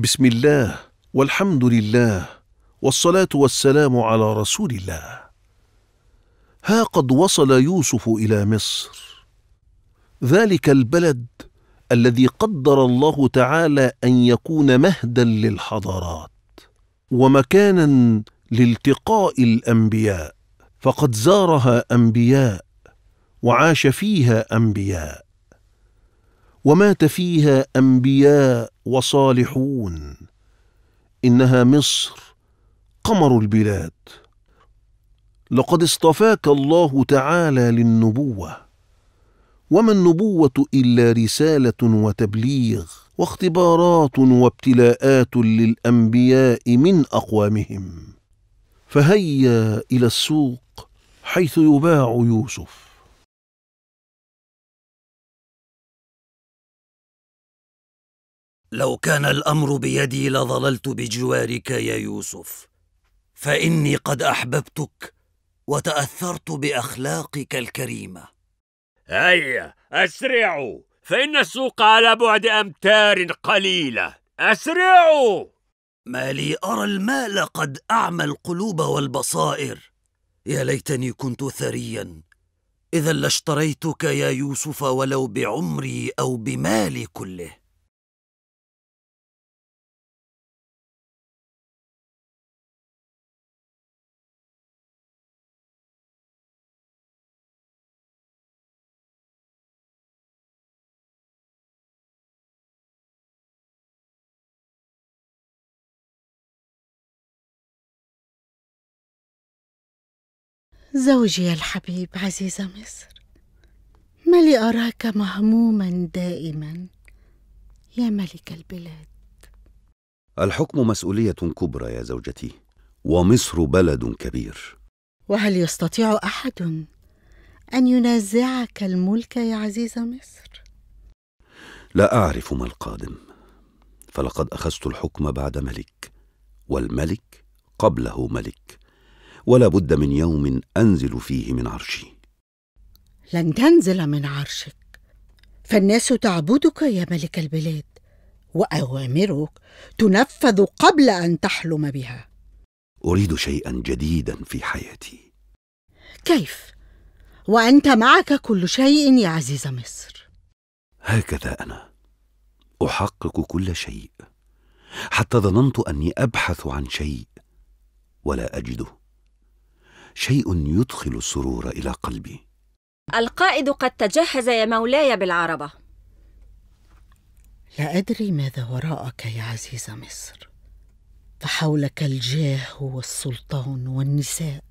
بسم الله والحمد لله والصلاه والسلام على رسول الله ها قد وصل يوسف الى مصر ذلك البلد الذي قدر الله تعالى ان يكون مهدا للحضارات ومكانا لالتقاء الانبياء فقد زارها انبياء وعاش فيها انبياء ومات فيها انبياء وصالحون انها مصر قمر البلاد لقد اصطفاك الله تعالى للنبوه وما النبوه الا رساله وتبليغ واختبارات وابتلاءات للانبياء من اقوامهم فهيا الى السوق حيث يباع يوسف لو كان الامر بيدي لظللت بجوارك يا يوسف فاني قد احببتك وتاثرت باخلاقك الكريمه هيا اسرعوا فان السوق على بعد امتار قليله اسرعوا ما لي ارى المال قد اعمى القلوب والبصائر يا ليتني كنت ثريا اذا لاشتريتك يا يوسف ولو بعمري او بمالي كله زوجي الحبيب عزيز مصر ما لي أراك مهموما دائما يا ملك البلاد الحكم مسؤولية كبرى يا زوجتي ومصر بلد كبير وهل يستطيع أحد أن ينازعك الملك يا عزيز مصر؟ لا أعرف ما القادم فلقد أخذت الحكم بعد ملك والملك قبله ملك ولا بد من يوم أنزل فيه من عرشي لن تنزل من عرشك فالناس تعبدك يا ملك البلاد وأوامرك تنفذ قبل أن تحلم بها أريد شيئا جديدا في حياتي كيف؟ وأنت معك كل شيء يا عزيز مصر هكذا أنا أحقق كل شيء حتى ظننت أني أبحث عن شيء ولا أجده شيء يدخل السرور إلى قلبي القائد قد تجهز يا مولاي بالعربة لا أدري ماذا وراءك يا عزيز مصر فحولك الجاه والسلطان والنساء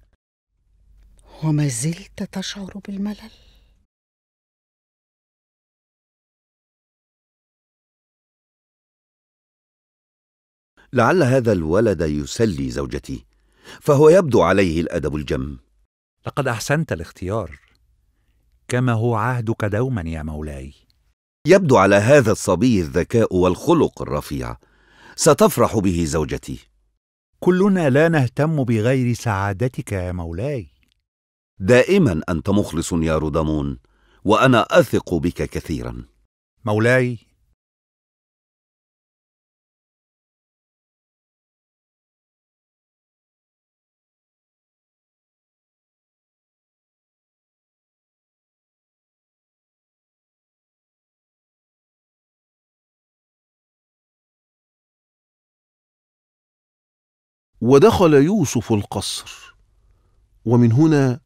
وما زلت تشعر بالملل لعل هذا الولد يسلي زوجتي فهو يبدو عليه الأدب الجم لقد أحسنت الاختيار كما هو عهدك دوما يا مولاي يبدو على هذا الصبي الذكاء والخلق الرفيع ستفرح به زوجتي كلنا لا نهتم بغير سعادتك يا مولاي دائما أنت مخلص يا رودمون وأنا أثق بك كثيرا مولاي ودخل يوسف القصر ومن هنا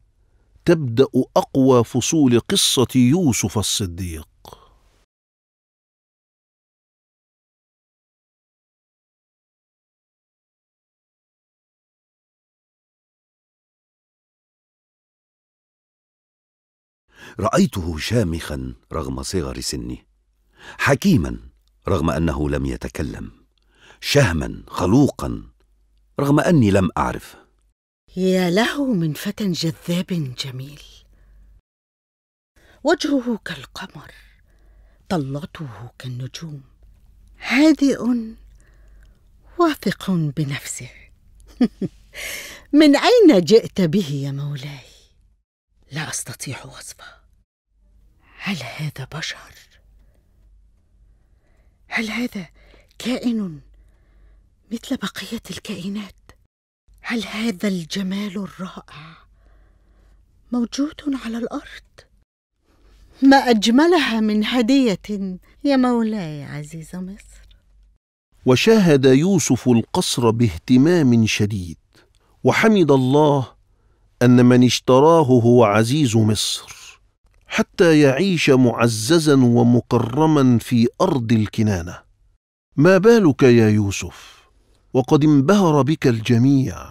تبدا اقوى فصول قصه يوسف الصديق رايته شامخا رغم صغر سنه حكيما رغم انه لم يتكلم شهما خلوقا رغم أني لم أعرف يا له من فتى جذاب جميل وجهه كالقمر طلته كالنجوم هادئ واثق بنفسه من اين جئت به يا مولاي لا استطيع وصفه هل هذا بشر هل هذا كائن مثل بقيه الكائنات هل هذا الجمال الرائع موجود على الارض ما اجملها من هديه يا مولاي عزيز مصر وشاهد يوسف القصر باهتمام شديد وحمد الله ان من اشتراه هو عزيز مصر حتى يعيش معززا ومكرما في ارض الكنانه ما بالك يا يوسف وقد انبهر بك الجميع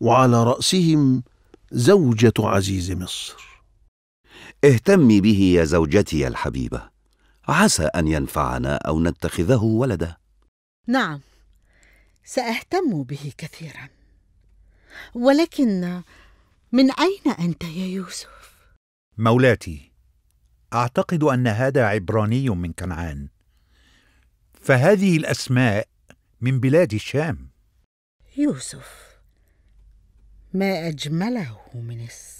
وعلى رأسهم زوجة عزيز مصر اهتمي به يا زوجتي الحبيبة عسى أن ينفعنا أو نتخذه ولدا نعم سأهتم به كثيرا ولكن من أين أنت يا يوسف؟ مولاتي أعتقد أن هذا عبراني من كنعان فهذه الأسماء من بلاد الشام يوسف ما أجمله من السماء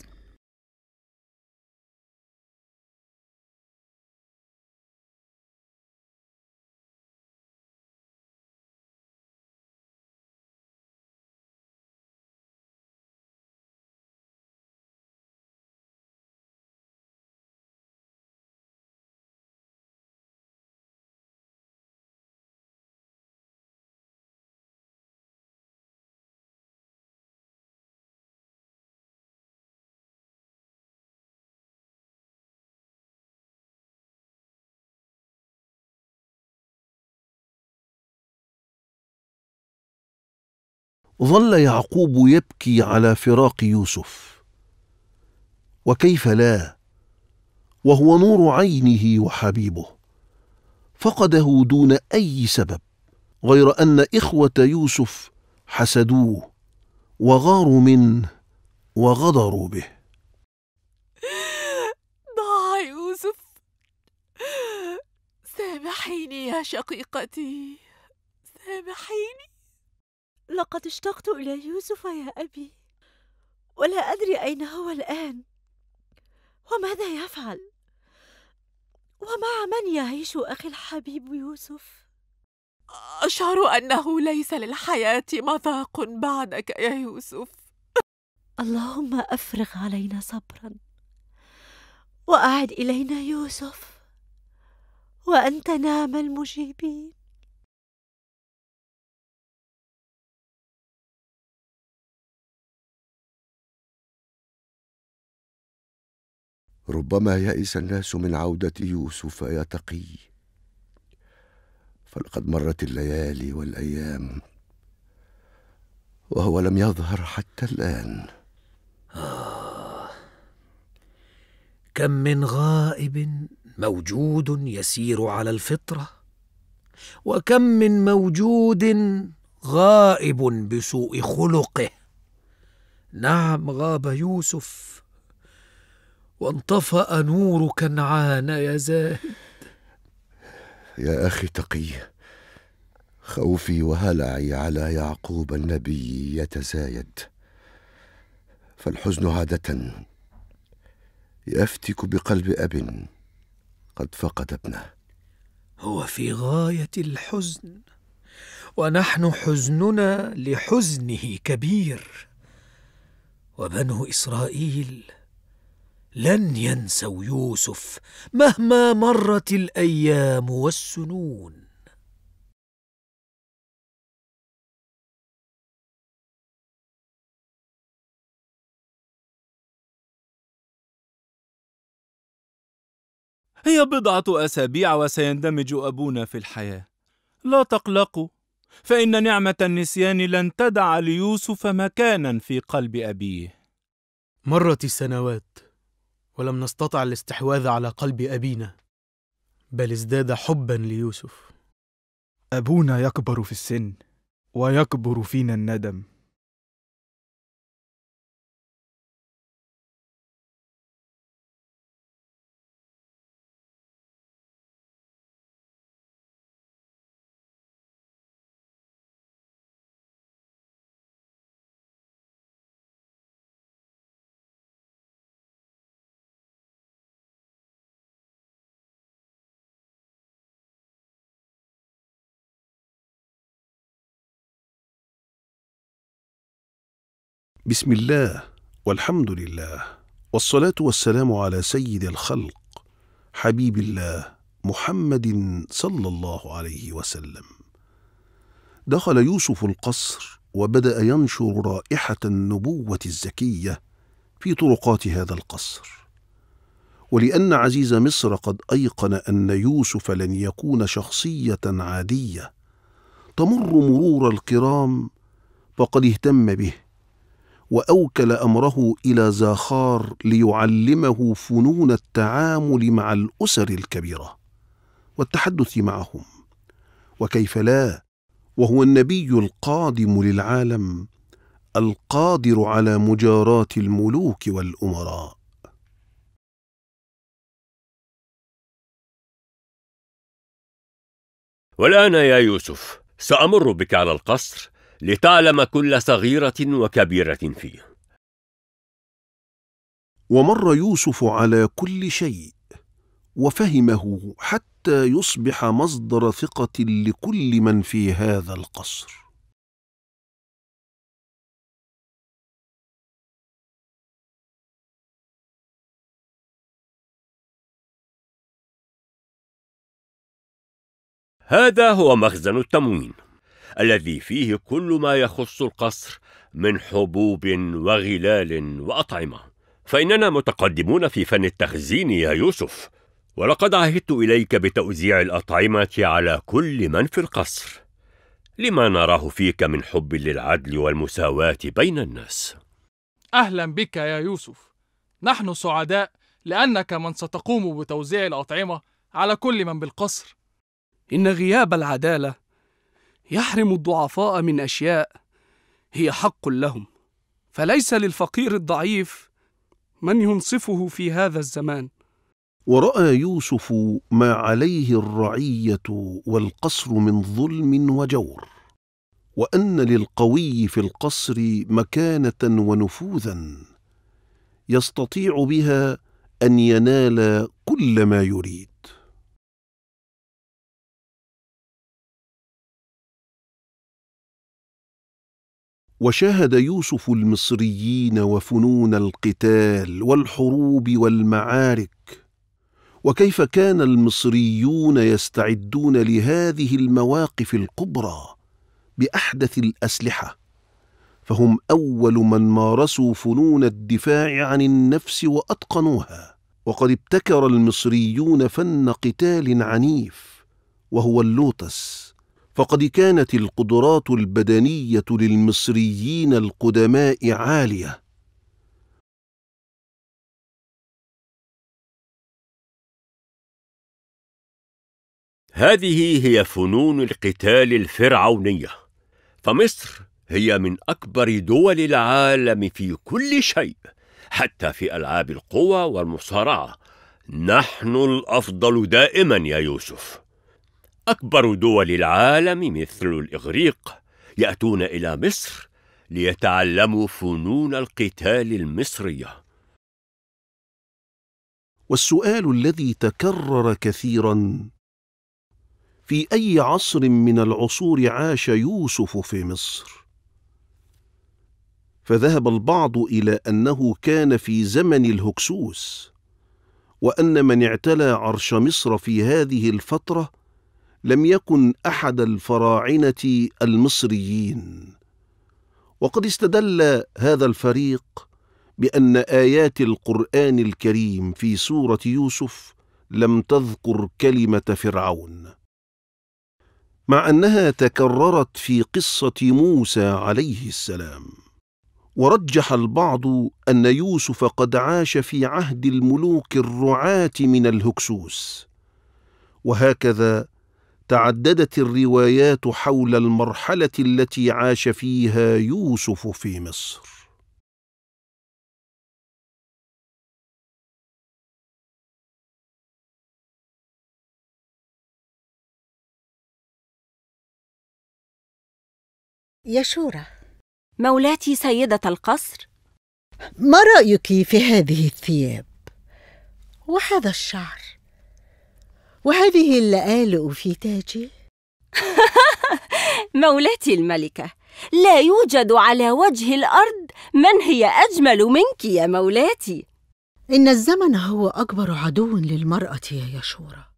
ظل يعقوب يبكي على فراق يوسف وكيف لا وهو نور عينه وحبيبه فقده دون اي سبب غير ان اخوه يوسف حسدوه وغاروا منه وغدروا به ضاع يوسف سامحيني يا شقيقتي سامحيني لقد اشتقت إلى يوسف يا أبي ولا أدري أين هو الآن وماذا يفعل ومع من يعيش أخي الحبيب يوسف أشعر أنه ليس للحياة مذاق بعدك يا يوسف اللهم أفرغ علينا صبرا وأعد إلينا يوسف وأنت نعم المجيبين ربما يئس الناس من عودة يوسف يا تقي فلقد مرت الليالي والأيام وهو لم يظهر حتى الآن آه. كم من غائب موجود يسير على الفطرة وكم من موجود غائب بسوء خلقه نعم غاب يوسف وانطفأ نور كنعان يا زاهد يا أخي تقي خوفي وهلعي على يعقوب النبي يتزايد فالحزن عادة يفتك بقلب أب قد فقد ابنه هو في غاية الحزن ونحن حزننا لحزنه كبير وبنو إسرائيل لن ينسوا يوسف مهما مرت الايام والسنون هي بضعة أسابيع وسيندمج أبونا في الحياة. لا تقلقوا، فإن نعمة النسيان لن تدع ليوسف مكانا في قلب أبيه. مرت السنوات، ولم نستطع الاستحواذ على قلب أبينا بل ازداد حبا ليوسف أبونا يكبر في السن ويكبر فينا الندم بسم الله والحمد لله والصلاة والسلام على سيد الخلق حبيب الله محمد صلى الله عليه وسلم دخل يوسف القصر وبدأ ينشر رائحة النبوة الزكية في طرقات هذا القصر ولأن عزيز مصر قد أيقن أن يوسف لن يكون شخصية عادية تمر مرور الكرام فقد اهتم به واوكل امره الى زاخار ليعلمه فنون التعامل مع الاسر الكبيره والتحدث معهم وكيف لا وهو النبي القادم للعالم القادر على مجاراه الملوك والامراء والان يا يوسف سامر بك على القصر لتعلم كل صغيرة وكبيرة فيه ومر يوسف على كل شيء وفهمه حتى يصبح مصدر ثقة لكل من في هذا القصر هذا هو مخزن التموين الذي فيه كل ما يخص القصر من حبوب وغلال وأطعمة فإننا متقدمون في فن التخزين يا يوسف ولقد عهدت إليك بتوزيع الأطعمة على كل من في القصر لما نراه فيك من حب للعدل والمساواة بين الناس أهلا بك يا يوسف نحن سعداء لأنك من ستقوم بتوزيع الأطعمة على كل من بالقصر إن غياب العدالة يحرم الضعفاء من اشياء هي حق لهم فليس للفقير الضعيف من ينصفه في هذا الزمان وراى يوسف ما عليه الرعيه والقصر من ظلم وجور وان للقوي في القصر مكانه ونفوذا يستطيع بها ان ينال كل ما يريد وشاهد يوسف المصريين وفنون القتال والحروب والمعارك وكيف كان المصريون يستعدون لهذه المواقف الكبرى باحدث الاسلحه فهم اول من مارسوا فنون الدفاع عن النفس واتقنوها وقد ابتكر المصريون فن قتال عنيف وهو اللوتس فقد كانت القدرات البدنيه للمصريين القدماء عاليه هذه هي فنون القتال الفرعونيه فمصر هي من اكبر دول العالم في كل شيء حتى في العاب القوى والمصارعه نحن الافضل دائما يا يوسف أكبر دول العالم مثل الإغريق يأتون إلى مصر ليتعلموا فنون القتال المصرية والسؤال الذي تكرر كثيرا في أي عصر من العصور عاش يوسف في مصر؟ فذهب البعض إلى أنه كان في زمن الهكسوس وأن من اعتلى عرش مصر في هذه الفترة لم يكن احد الفراعنه المصريين وقد استدل هذا الفريق بان ايات القران الكريم في سوره يوسف لم تذكر كلمه فرعون مع انها تكررت في قصه موسى عليه السلام ورجح البعض ان يوسف قد عاش في عهد الملوك الرعاه من الهكسوس وهكذا تعددت الروايات حول المرحله التي عاش فيها يوسف في مصر يشورة مولاتي سيدة القصر ما رأيك في هذه الثياب وهذا الشعر وهذه اللآلؤ في تاجه مولاتي الملكة لا يوجد على وجه الأرض من هي أجمل منك يا مولاتي إن الزمن هو أكبر عدو للمرأة يا يشورة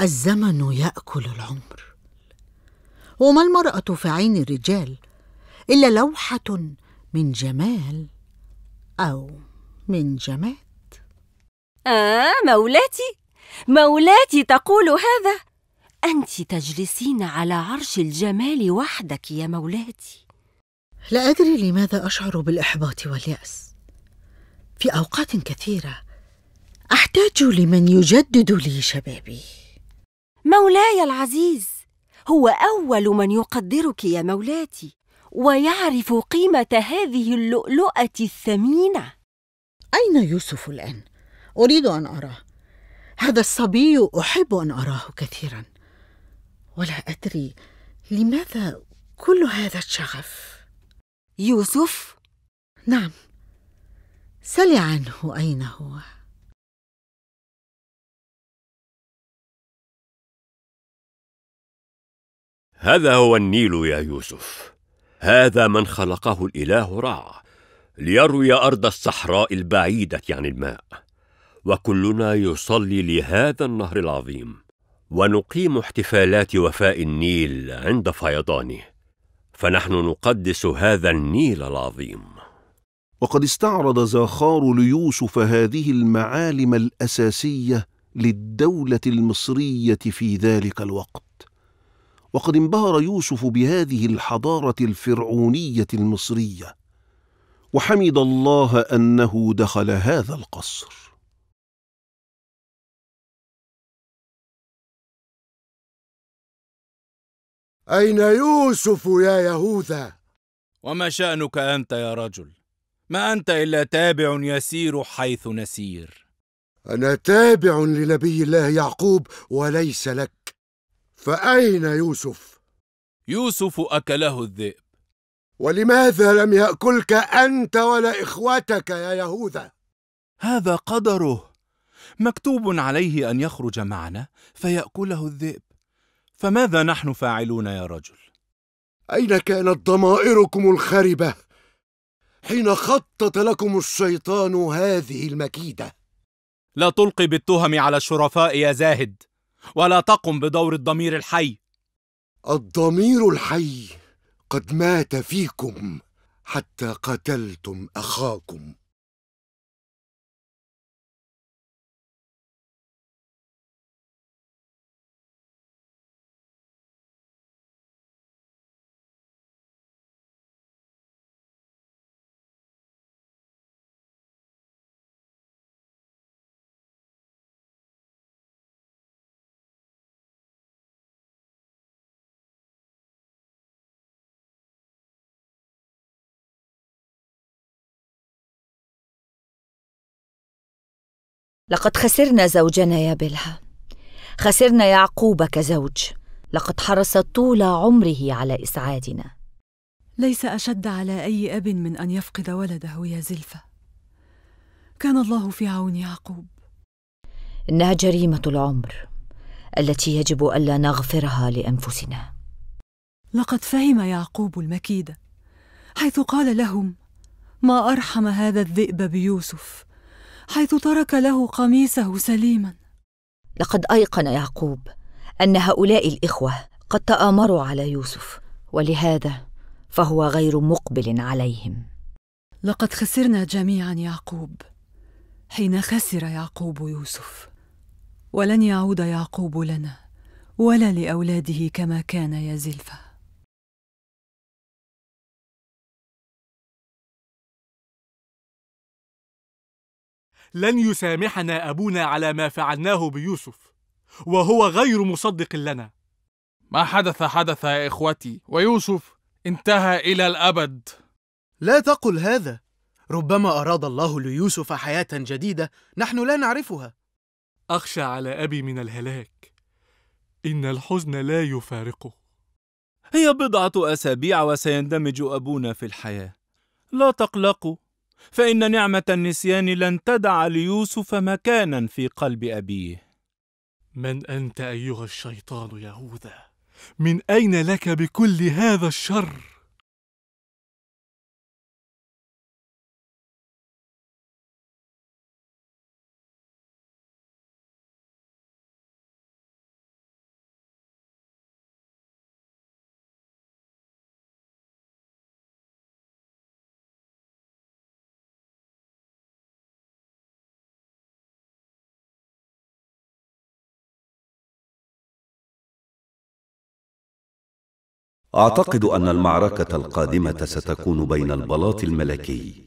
الزمن يأكل العمر وما المرأة في عين الرجال إلا لوحة من جمال أو من جماد آه مولاتي مولاتي تقول هذا انت تجلسين على عرش الجمال وحدك يا مولاتي لا ادري لماذا اشعر بالاحباط والياس في اوقات كثيره احتاج لمن يجدد لي شبابي مولاي العزيز هو اول من يقدرك يا مولاتي ويعرف قيمه هذه اللؤلؤه الثمينه اين يوسف الان اريد ان اراه هذا الصبي احب ان اراه كثيرا ولا ادري لماذا كل هذا الشغف يوسف نعم سل عنه اين هو هذا هو النيل يا يوسف هذا من خلقه الاله راع ليروي ارض الصحراء البعيده عن الماء وكلنا يصلي لهذا النهر العظيم ونقيم احتفالات وفاء النيل عند فيضانه فنحن نقدس هذا النيل العظيم وقد استعرض زاخار ليوسف هذه المعالم الاساسيه للدوله المصريه في ذلك الوقت وقد انبهر يوسف بهذه الحضاره الفرعونيه المصريه وحمد الله انه دخل هذا القصر أين يوسف يا يهوذا؟ وما شأنك أنت يا رجل؟ ما أنت إلا تابع يسير حيث نسير أنا تابع لنبي الله يعقوب وليس لك فأين يوسف؟ يوسف أكله الذئب ولماذا لم يأكلك أنت ولا إخوتك يا يهوذا؟ هذا قدره مكتوب عليه أن يخرج معنا فيأكله الذئب فماذا نحن فاعلون يا رجل اين كانت ضمائركم الخربه حين خطط لكم الشيطان هذه المكيده لا تلقي بالتهم على الشرفاء يا زاهد ولا تقم بدور الضمير الحي الضمير الحي قد مات فيكم حتى قتلتم اخاكم لقد خسرنا زوجنا يا بلها خسرنا يعقوب كزوج لقد حرص طول عمره على اسعادنا ليس اشد على اي اب من ان يفقد ولده يا زلفه كان الله في عون يعقوب انها جريمه العمر التي يجب الا نغفرها لانفسنا لقد فهم يعقوب المكيده حيث قال لهم ما ارحم هذا الذئب بيوسف حيث ترك له قميصه سليما لقد ايقن يعقوب ان هؤلاء الاخوه قد تامروا على يوسف ولهذا فهو غير مقبل عليهم لقد خسرنا جميعا يعقوب حين خسر يعقوب يوسف ولن يعود يعقوب لنا ولا لاولاده كما كان يا زلفه لن يسامحنا أبونا على ما فعلناه بيوسف وهو غير مصدق لنا ما حدث حدث يا إخوتي ويوسف انتهى إلى الأبد لا تقل هذا ربما أراد الله ليوسف حياة جديدة نحن لا نعرفها أخشى على أبي من الهلاك إن الحزن لا يفارقه هي بضعة أسابيع وسيندمج أبونا في الحياة لا تقلقوا فان نعمه النسيان لن تدع ليوسف مكانا في قلب ابيه من انت ايها الشيطان يهوذا من اين لك بكل هذا الشر أعتقد أن المعركة القادمة ستكون بين البلاط الملكي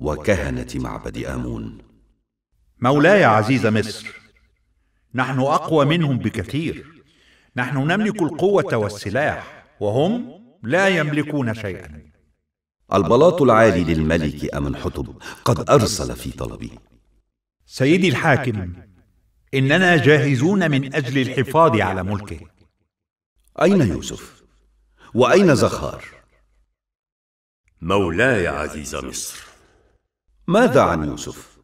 وكهنة معبد آمون مولاي عزيز مصر نحن أقوى منهم بكثير نحن نملك القوة والسلاح وهم لا يملكون شيئا البلاط العالي للملك حطب قد أرسل في طلبي سيدي الحاكم إننا جاهزون من أجل الحفاظ على ملكه أين يوسف؟ وأين زخار؟ مولاي عزيز مصر ماذا عن يوسف؟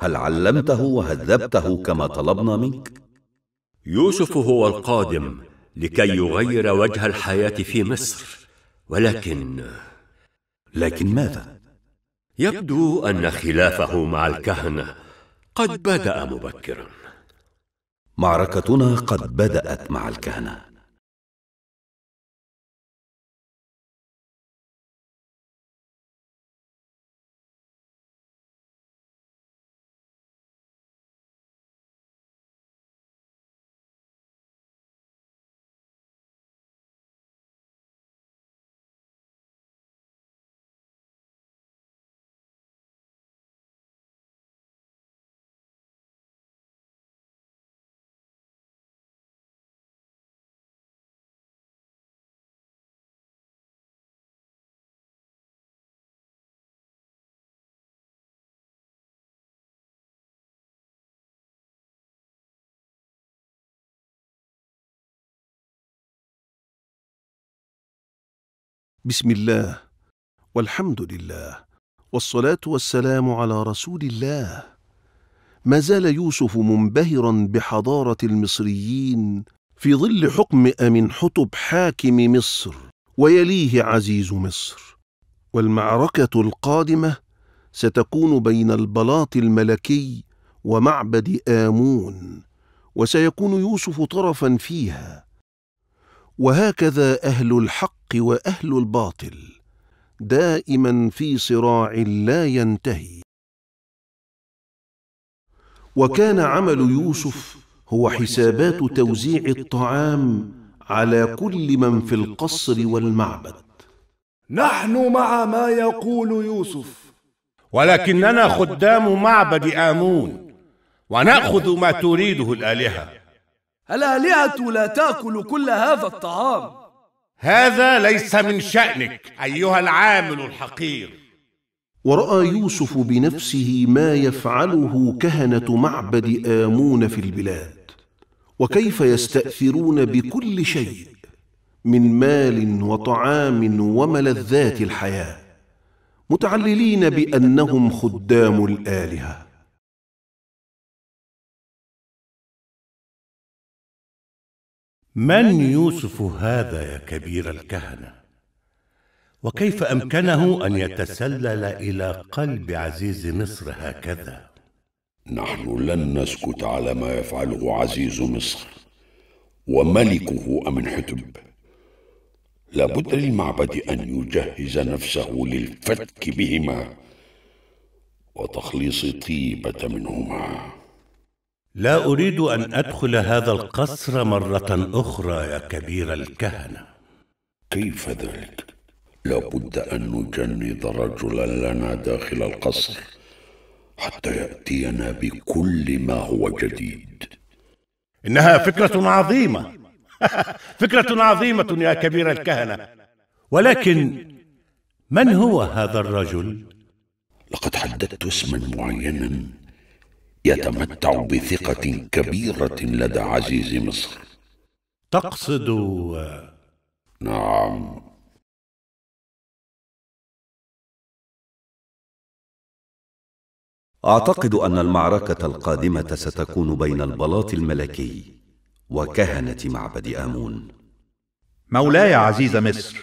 هل علمته وهذبته كما طلبنا منك؟ يوسف هو القادم لكي يغير وجه الحياة في مصر ولكن لكن ماذا؟ يبدو أن خلافه مع الكهنة قد بدأ مبكرا معركتنا قد بدأت مع الكهنة بسم الله والحمد لله والصلاة والسلام على رسول الله ما زال يوسف منبهرا بحضارة المصريين في ظل حكم حطب حاكم مصر ويليه عزيز مصر والمعركة القادمة ستكون بين البلاط الملكي ومعبد آمون وسيكون يوسف طرفا فيها وهكذا أهل الحق واهل الباطل دائما في صراع لا ينتهي وكان عمل يوسف هو حسابات توزيع الطعام على كل من في القصر والمعبد نحن مع ما يقول يوسف ولكننا خدام معبد آمون ونأخذ ما تريده الآلهة الآلهة لا تأكل كل هذا الطعام هذا ليس من شأنك أيها العامل الحقير ورأى يوسف بنفسه ما يفعله كهنة معبد آمون في البلاد وكيف يستأثرون بكل شيء من مال وطعام وملذات الحياة متعللين بأنهم خدام الآلهة من يوسف هذا يا كبير الكهنه وكيف امكنه ان يتسلل الى قلب عزيز مصر هكذا نحن لن نسكت على ما يفعله عزيز مصر وملكه امن حتب لابد للمعبد ان يجهز نفسه للفتك بهما وتخليص طيبه منهما لا أريد أن أدخل هذا القصر مرة أخرى يا كبير الكهنة كيف ذلك؟ لابد أن نجند رجلا لنا داخل القصر حتى يأتينا بكل ما هو جديد إنها فكرة عظيمة فكرة عظيمة يا كبير الكهنة ولكن من هو هذا الرجل؟ لقد حددت اسما معينا يتمتع بثقة كبيرة لدى عزيز مصر تقصد نعم أعتقد أن المعركة القادمة ستكون بين البلاط الملكي وكهنة معبد آمون مولاي عزيز مصر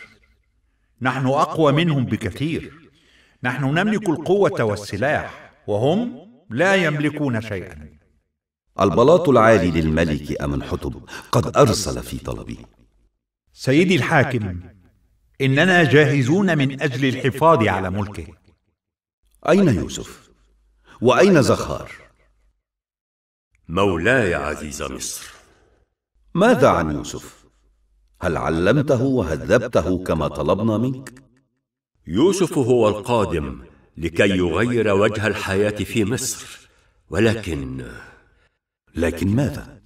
نحن أقوى منهم بكثير نحن نملك القوة والسلاح وهم لا يملكون شيئا البلاط العالي للملك أمن حطب قد أرسل في طلبي سيدي الحاكم إننا جاهزون من أجل الحفاظ على ملكه أين يوسف؟ وأين زخار؟ مولاي عزيز مصر ماذا عن يوسف؟ هل علمته وهذبته كما طلبنا منك؟ يوسف هو القادم لكي يغير وجه الحياة في مصر ولكن لكن ماذا؟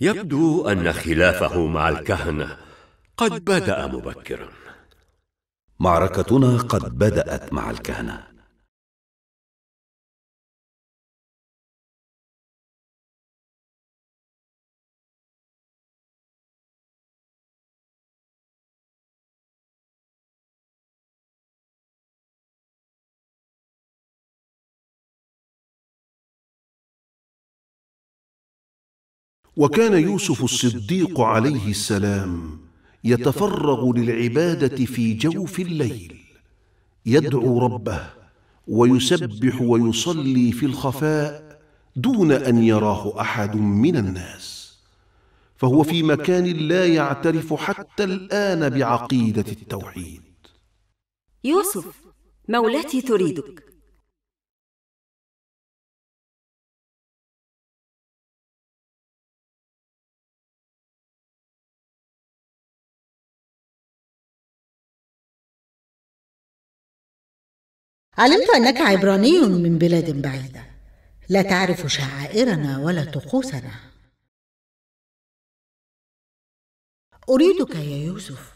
يبدو أن خلافه مع الكهنة قد بدأ مبكرا معركتنا قد بدأت مع الكهنة وكان يوسف الصديق عليه السلام يتفرغ للعباده في جوف الليل يدعو ربه ويسبح ويصلي في الخفاء دون ان يراه احد من الناس فهو في مكان لا يعترف حتى الان بعقيده التوحيد يوسف مولاتي تريدك علمت أنك عبراني من بلاد بعيدة لا تعرف شعائرنا ولا طقوسنا أريدك يا يوسف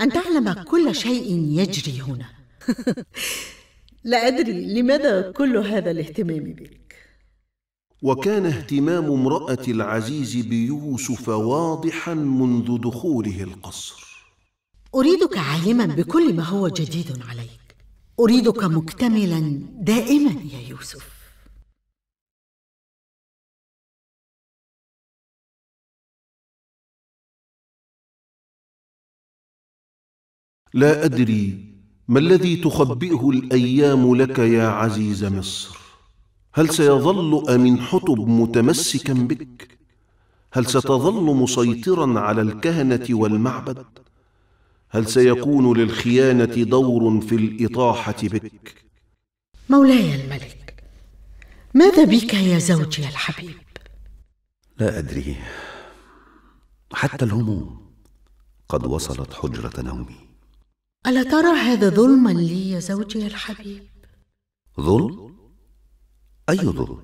أن تعلم كل شيء يجري هنا لا أدري لماذا كل هذا الاهتمام بك وكان اهتمام امرأة العزيز بيوسف واضحا منذ دخوله القصر أريدك عالما بكل ما هو جديد عليك أريدك مكتملا دائما يا يوسف لا أدري ما الذي تخبئه الأيام لك يا عزيز مصر هل سيظل أمين حطب متمسكا بك؟ هل ستظل مسيطرا على الكهنة والمعبد؟ هل سيكون للخيانة دور في الإطاحة بك؟ مولاي الملك ماذا بك يا زوجي الحبيب؟ لا أدري حتى الهموم قد وصلت حجرة نومي ألا ترى هذا ظلما لي يا زوجي الحبيب؟ ظلم؟ أي ظلم؟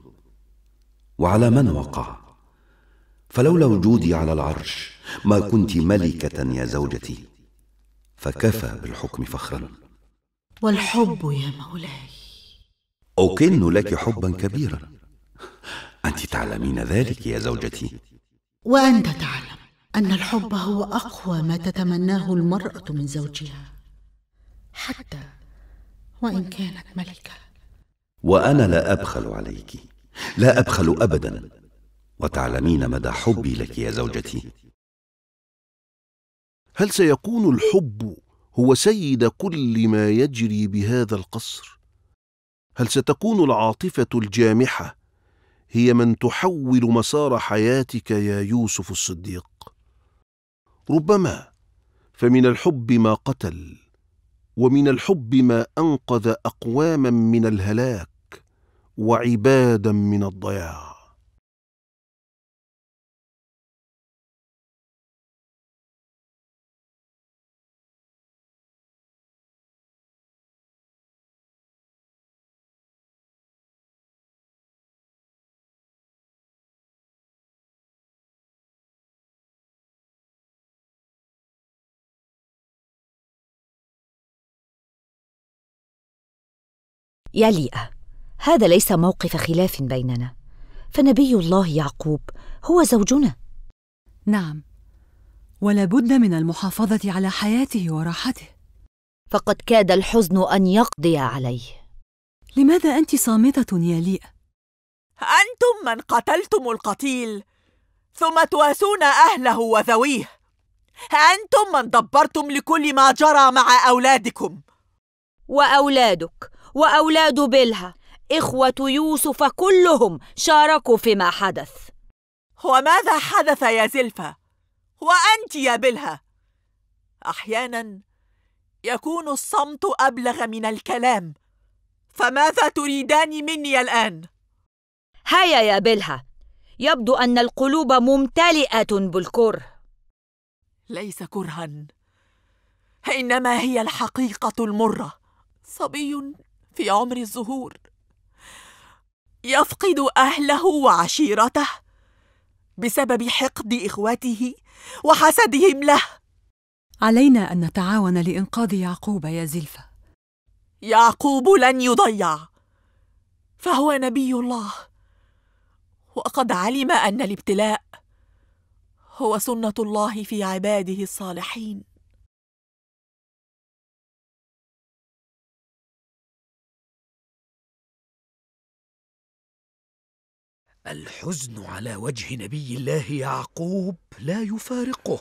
وعلى من وقع؟ فلولا وجودي على العرش ما كنت ملكة يا زوجتي فكفى بالحكم فخرا والحب يا مولاي أكن لك حبا كبيرا أنت تعلمين ذلك يا زوجتي وأنت تعلم أن الحب هو أقوى ما تتمناه المرأة من زوجها حتى وإن كانت ملكة وأنا لا أبخل عليك لا أبخل أبدا وتعلمين مدى حبي لك يا زوجتي هل سيكون الحب هو سيد كل ما يجري بهذا القصر هل ستكون العاطفه الجامحه هي من تحول مسار حياتك يا يوسف الصديق ربما فمن الحب ما قتل ومن الحب ما انقذ اقواما من الهلاك وعبادا من الضياع يا ليئة هذا ليس موقف خلاف بيننا فنبي الله يعقوب هو زوجنا نعم ولا بد من المحافظة على حياته وراحته فقد كاد الحزن أن يقضي عليه لماذا أنت صامتة يا ليئة؟ أنتم من قتلتم القتيل ثم تواسون أهله وذويه أنتم من دبرتم لكل ما جرى مع أولادكم وأولادك وأولاد بلها إخوة يوسف كلهم شاركوا فيما حدث وماذا حدث يا زلفة؟ وأنت يا بلها أحيانا يكون الصمت أبلغ من الكلام فماذا تريدان مني الآن؟ هيا يا بلها يبدو أن القلوب ممتلئة بالكره ليس كرها إنما هي الحقيقة المرة صبي في عمر الزهور يفقد اهله وعشيرته بسبب حقد اخوته وحسدهم له علينا ان نتعاون لانقاذ يعقوب يا زلفه يعقوب لن يضيع فهو نبي الله وقد علم ان الابتلاء هو سنه الله في عباده الصالحين الحزن على وجه نبي الله يعقوب لا يفارقه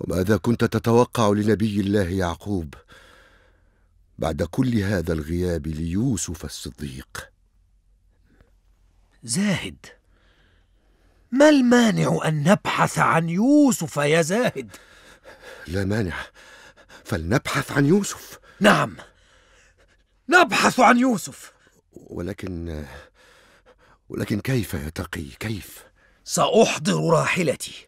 وماذا كنت تتوقع لنبي الله يعقوب بعد كل هذا الغياب ليوسف الصديق زاهد ما المانع ان نبحث عن يوسف يا زاهد لا مانع فلنبحث عن يوسف نعم نبحث عن يوسف ولكن ولكن كيف يا تقي كيف ساحضر راحلتي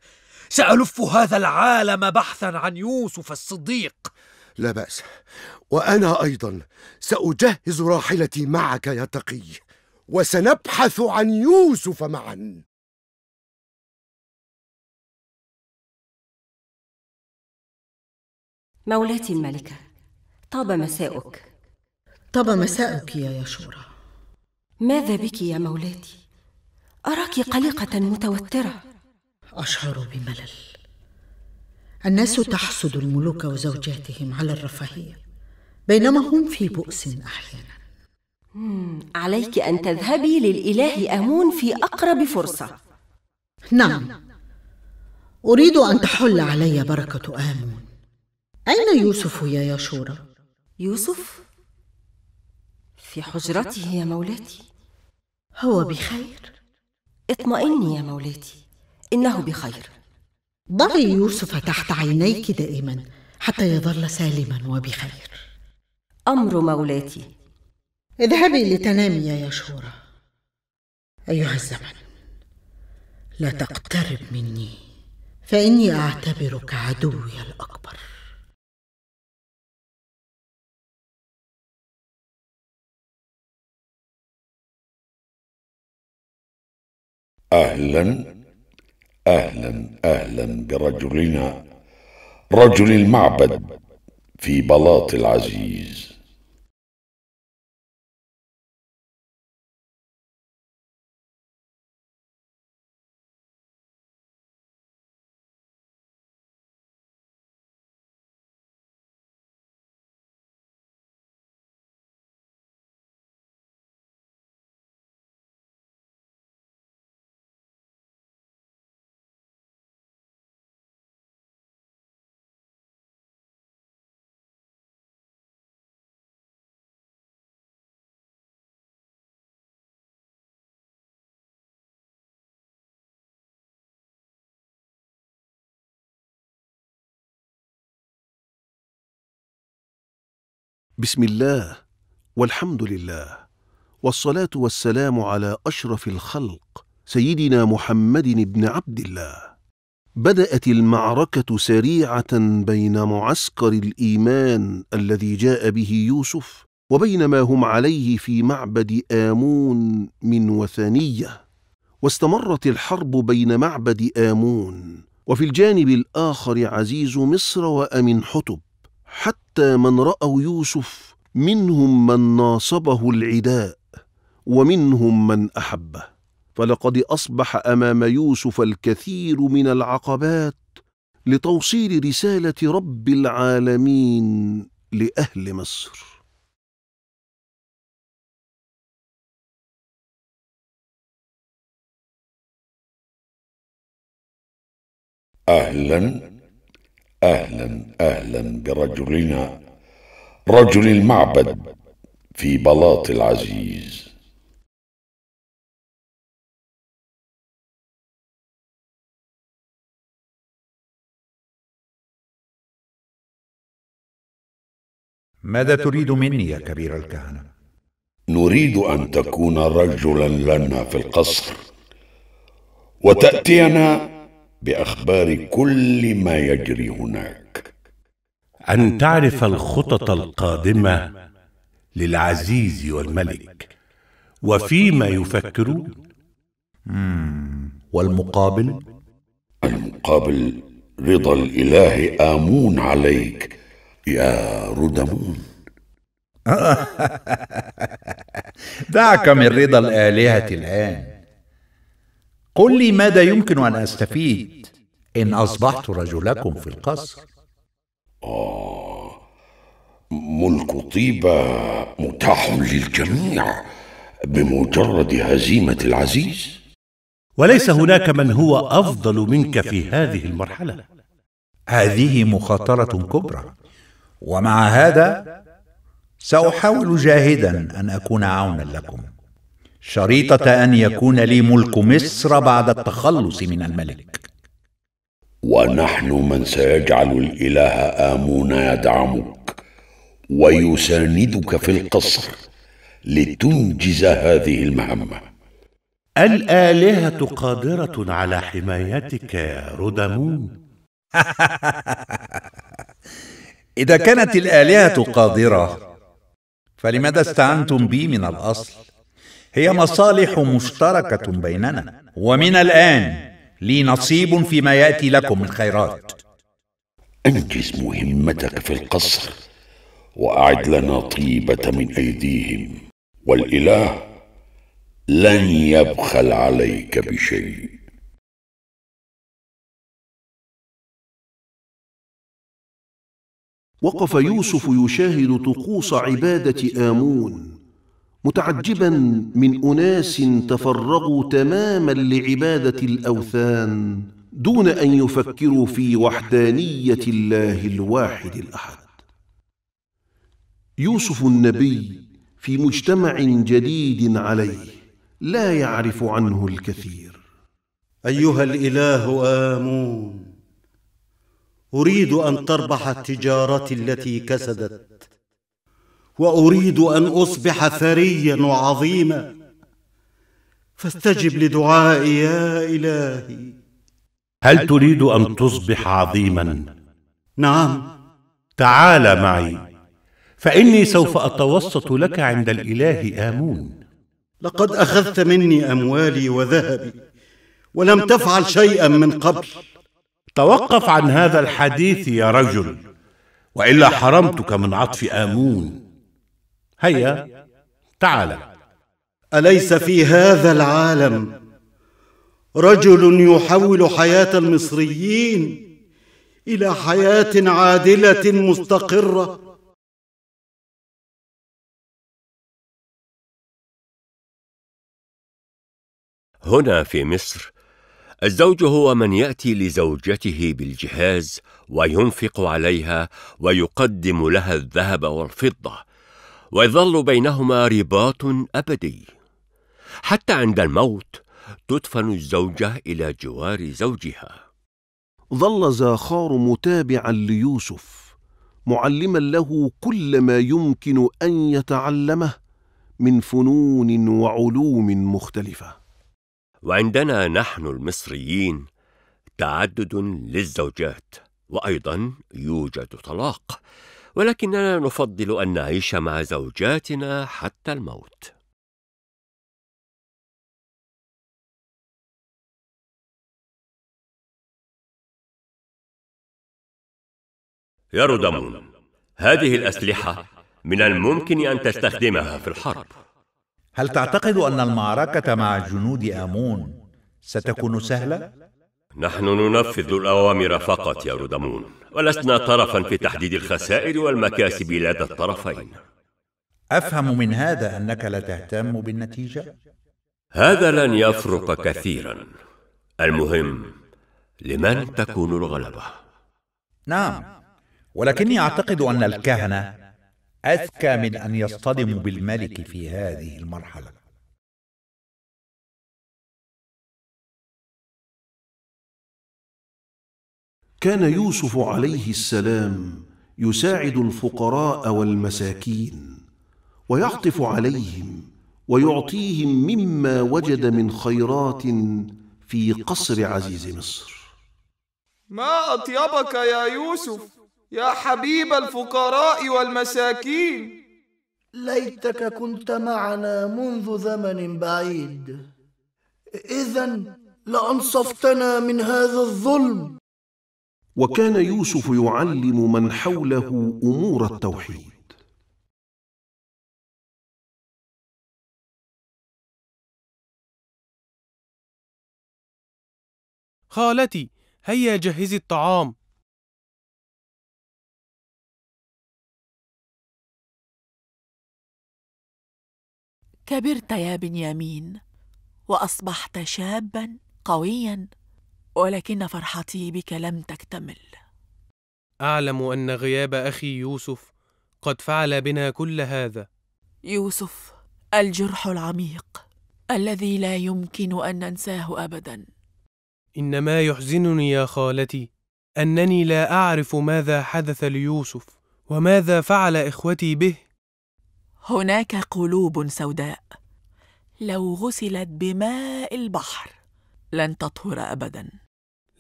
سالف هذا العالم بحثا عن يوسف الصديق لا باس وانا ايضا ساجهز راحلتي معك يا تقي وسنبحث عن يوسف معا مولاتي الملكه طاب مساؤك طاب مساؤك يا يشوره ماذا بك يا مولاتي اراك قلقه متوتره اشعر بملل الناس تحسد الملوك وزوجاتهم على الرفاهيه بينما هم في بؤس احيانا عليك ان تذهبي للاله امون في اقرب فرصه نعم اريد ان تحل علي بركه امون اين يوسف يا ياشوره يوسف في حجرته يا مولاتي هو بخير اطمئني يا مولاتي إنه بخير ضعي يوسف تحت عينيك دائما حتى يظل سالما وبخير أمر مولاتي اذهبي لتنامي يا شورى أيها الزمن لا تقترب مني فإني أعتبرك عدوي الأكبر أهلا أهلا أهلا برجلنا رجل المعبد في بلاط العزيز بسم الله والحمد لله والصلاة والسلام على أشرف الخلق سيدنا محمد بن عبد الله بدأت المعركة سريعة بين معسكر الإيمان الذي جاء به يوسف وبين ما هم عليه في معبد آمون من وثنية واستمرت الحرب بين معبد آمون وفي الجانب الآخر عزيز مصر وأمن حتب حتى من رأوا يوسف منهم من ناصبه العداء ومنهم من أحبه فلقد أصبح أمام يوسف الكثير من العقبات لتوصيل رسالة رب العالمين لأهل مصر أهلا اهلا اهلا برجلنا رجل المعبد في بلاط العزيز ماذا تريد مني يا كبير الكهنه نريد ان تكون رجلا لنا في القصر وتاتينا باخبار كل ما يجري هناك ان تعرف الخطط القادمه للعزيز والملك وفيما يفكرون والمقابل المقابل رضا الاله امون عليك يا ردمون دعك من رضا الالهه الان قل لي ماذا يمكن أن أستفيد إن أصبحت رجلكم في القصر آه ملك طيبة متاح للجميع بمجرد هزيمة العزيز وليس هناك من هو أفضل منك في هذه المرحلة هذه مخاطرة كبرى ومع هذا سأحاول جاهدا أن أكون عونا لكم شريطة أن يكون لي ملك مصر بعد التخلص من الملك ونحن من سيجعل الإله آمون يدعمك ويساندك في القصر لتنجز هذه المهمة الآلهة قادرة على حمايتك يا رودامون إذا كانت الآلهة قادرة فلماذا استعنتم بي من الأصل؟ هي مصالح مشتركه بيننا ومن الان لي نصيب فيما ياتي لكم من خيرات انجز مهمتك في القصر واعد لنا طيبه من ايديهم والاله لن يبخل عليك بشيء وقف يوسف يشاهد طقوس عباده امون متعجبا من اناس تفرغوا تماما لعباده الاوثان دون ان يفكروا في وحدانيه الله الواحد الاحد يوسف النبي في مجتمع جديد عليه لا يعرف عنه الكثير ايها الاله امون اريد ان تربح تجارتي التي كسدت واريد ان اصبح ثريا وعظيما فاستجب لدعائي يا الهي هل تريد ان تصبح عظيما نعم تعال معي فاني سوف اتوسط لك عند الاله امون لقد اخذت مني اموالي وذهبي ولم تفعل شيئا من قبل توقف عن هذا الحديث يا رجل والا حرمتك من عطف امون هيا تعال اليس في هذا العالم رجل يحول حياه المصريين الى حياه عادله مستقره هنا في مصر الزوج هو من ياتي لزوجته بالجهاز وينفق عليها ويقدم لها الذهب والفضه ويظل بينهما رباط أبدي حتى عند الموت تدفن الزوجة إلى جوار زوجها ظل زاخار متابعا ليوسف معلما له كل ما يمكن أن يتعلمه من فنون وعلوم مختلفة وعندنا نحن المصريين تعدد للزوجات وأيضا يوجد طلاق ولكننا نفضل أن نعيش مع زوجاتنا حتى الموت يا رودامون هذه الأسلحة من الممكن أن تستخدمها في الحرب هل تعتقد أن المعركة مع جنود آمون ستكون سهلة؟ نحن ننفذ الأوامر فقط يا رودمون ولسنا طرفا في تحديد الخسائر والمكاسب لدى الطرفين أفهم من هذا أنك لا تهتم بالنتيجة؟ هذا لن يفرق كثيرا المهم لمن تكون الغلبة؟ نعم ولكني أعتقد أن الكهنة أذكى من أن يصطدموا بالملك في هذه المرحلة كان يوسف عليه السلام يساعد الفقراء والمساكين ويعطف عليهم ويعطيهم مما وجد من خيرات في قصر عزيز مصر ما أطيبك يا يوسف يا حبيب الفقراء والمساكين ليتك كنت معنا منذ زمن بعيد إذا لأنصفتنا من هذا الظلم وكان يوسف يعلم من حوله امور التوحيد خالتي هيا جهزي الطعام كبرت يا بنيامين واصبحت شابا قويا ولكن فرحتي بك لم تكتمل اعلم ان غياب اخي يوسف قد فعل بنا كل هذا يوسف الجرح العميق الذي لا يمكن ان ننساه ابدا انما يحزنني يا خالتي انني لا اعرف ماذا حدث ليوسف وماذا فعل اخوتي به هناك قلوب سوداء لو غسلت بماء البحر لن تطهر ابدا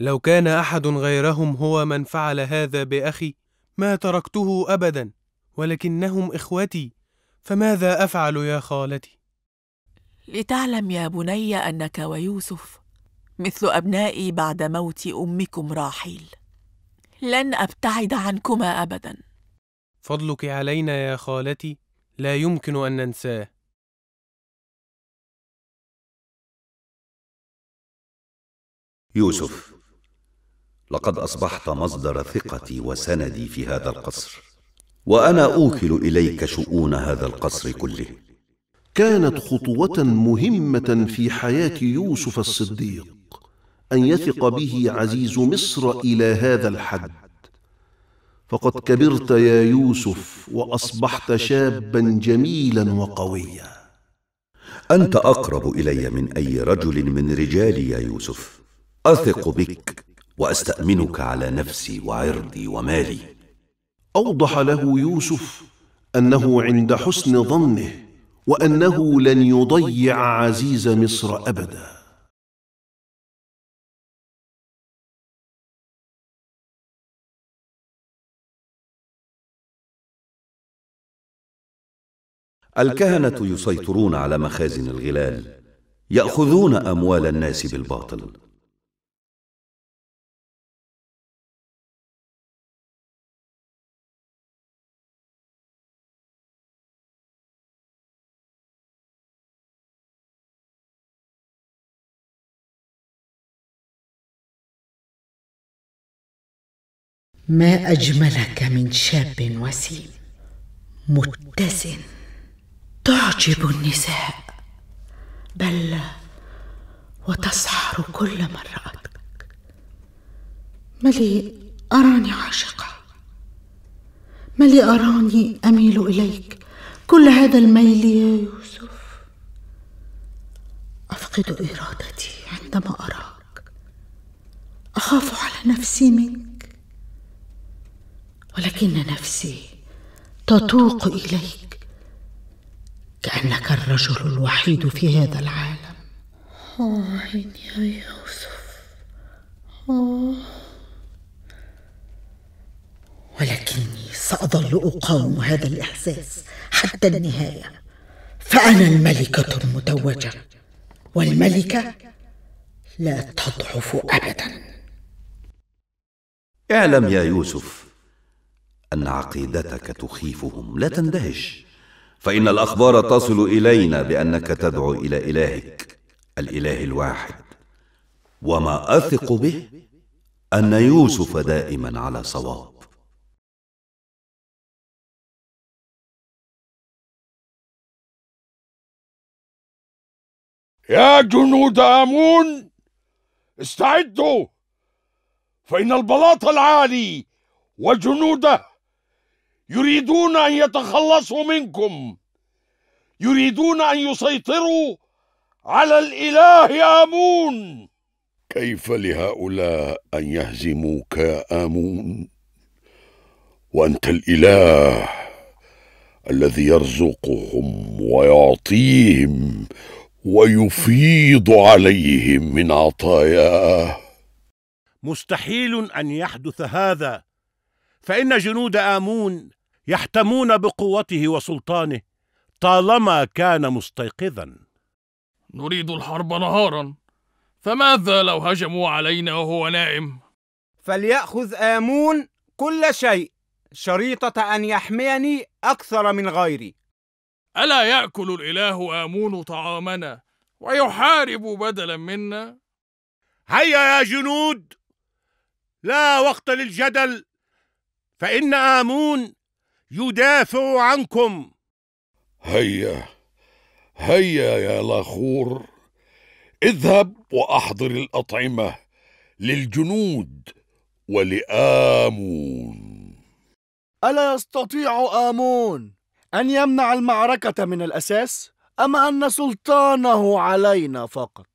لو كان احد غيرهم هو من فعل هذا باخي ما تركته ابدا ولكنهم اخوتي فماذا افعل يا خالتي لتعلم يا بني انك ويوسف مثل ابنائي بعد موت امكم راحيل لن ابتعد عنكما ابدا فضلك علينا يا خالتي لا يمكن ان ننساه يوسف لقد أصبحت مصدر ثقتي وسندي في هذا القصر وأنا أوكل إليك شؤون هذا القصر كله كانت خطوة مهمة في حياة يوسف الصديق أن يثق به عزيز مصر إلى هذا الحد فقد كبرت يا يوسف وأصبحت شابا جميلا وقويا أنت أقرب إلي من أي رجل من رجالي يا يوسف أثق بك واستامنك على نفسي وعرضي ومالي اوضح له يوسف انه عند حسن ظنه وانه لن يضيع عزيز مصر ابدا الكهنه يسيطرون على مخازن الغلال ياخذون اموال الناس بالباطل ما أجملك من شاب وسيم متزن تعجب النساء بل وتسحر كل من رأتك ملي أراني عاشقة ملي أراني أميل إليك كل هذا الميل يا يوسف أفقد إرادتي عندما أراك أخاف على نفسي منك ولكن نفسي تتوق اليك كانك الرجل الوحيد في هذا العالم آه يا يوسف آه. ولكني ساظل اقاوم هذا الاحساس حتى النهايه فانا الملكه المتوجه والملكه لا تضعف ابدا اعلم يا يوسف أن عقيدتك تخيفهم لا تندهش فإن الأخبار تصل إلينا بأنك تدعو إلى إلهك الإله الواحد وما أثق به أن يوسف دائما على صواب يا جنود آمون استعدوا فإن البلاط العالي وجنوده يريدون ان يتخلصوا منكم يريدون ان يسيطروا على الاله امون كيف لهؤلاء ان يهزموك يا امون وانت الاله الذي يرزقهم ويعطيهم ويفيض عليهم من عطاياه مستحيل ان يحدث هذا فان جنود امون يحتمون بقوته وسلطانه طالما كان مستيقظا نريد الحرب نهارا فماذا لو هجموا علينا وهو نائم فليأخذ آمون كل شيء شريطة أن يحميني أكثر من غيري ألا يأكل الإله آمون طعامنا ويحارب بدلا منا هيا يا جنود لا وقت للجدل فإن آمون يدافع عنكم هيا هيا يا لاخور اذهب واحضر الاطعمه للجنود ولامون الا يستطيع امون ان يمنع المعركه من الاساس ام ان سلطانه علينا فقط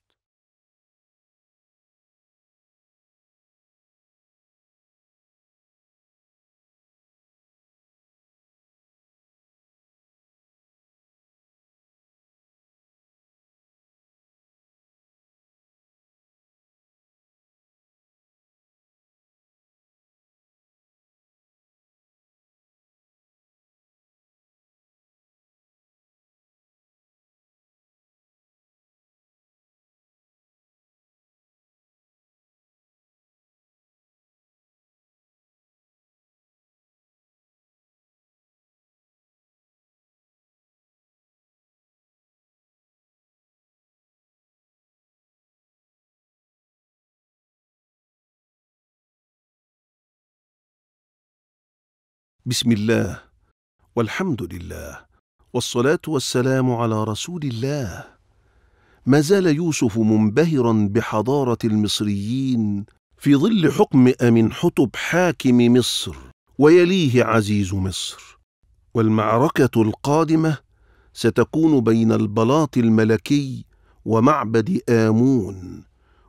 بسم الله والحمد لله والصلاة والسلام على رسول الله ما زال يوسف منبهرا بحضارة المصريين في ظل حكم أمن حطب حاكم مصر ويليه عزيز مصر والمعركة القادمة ستكون بين البلاط الملكي ومعبد آمون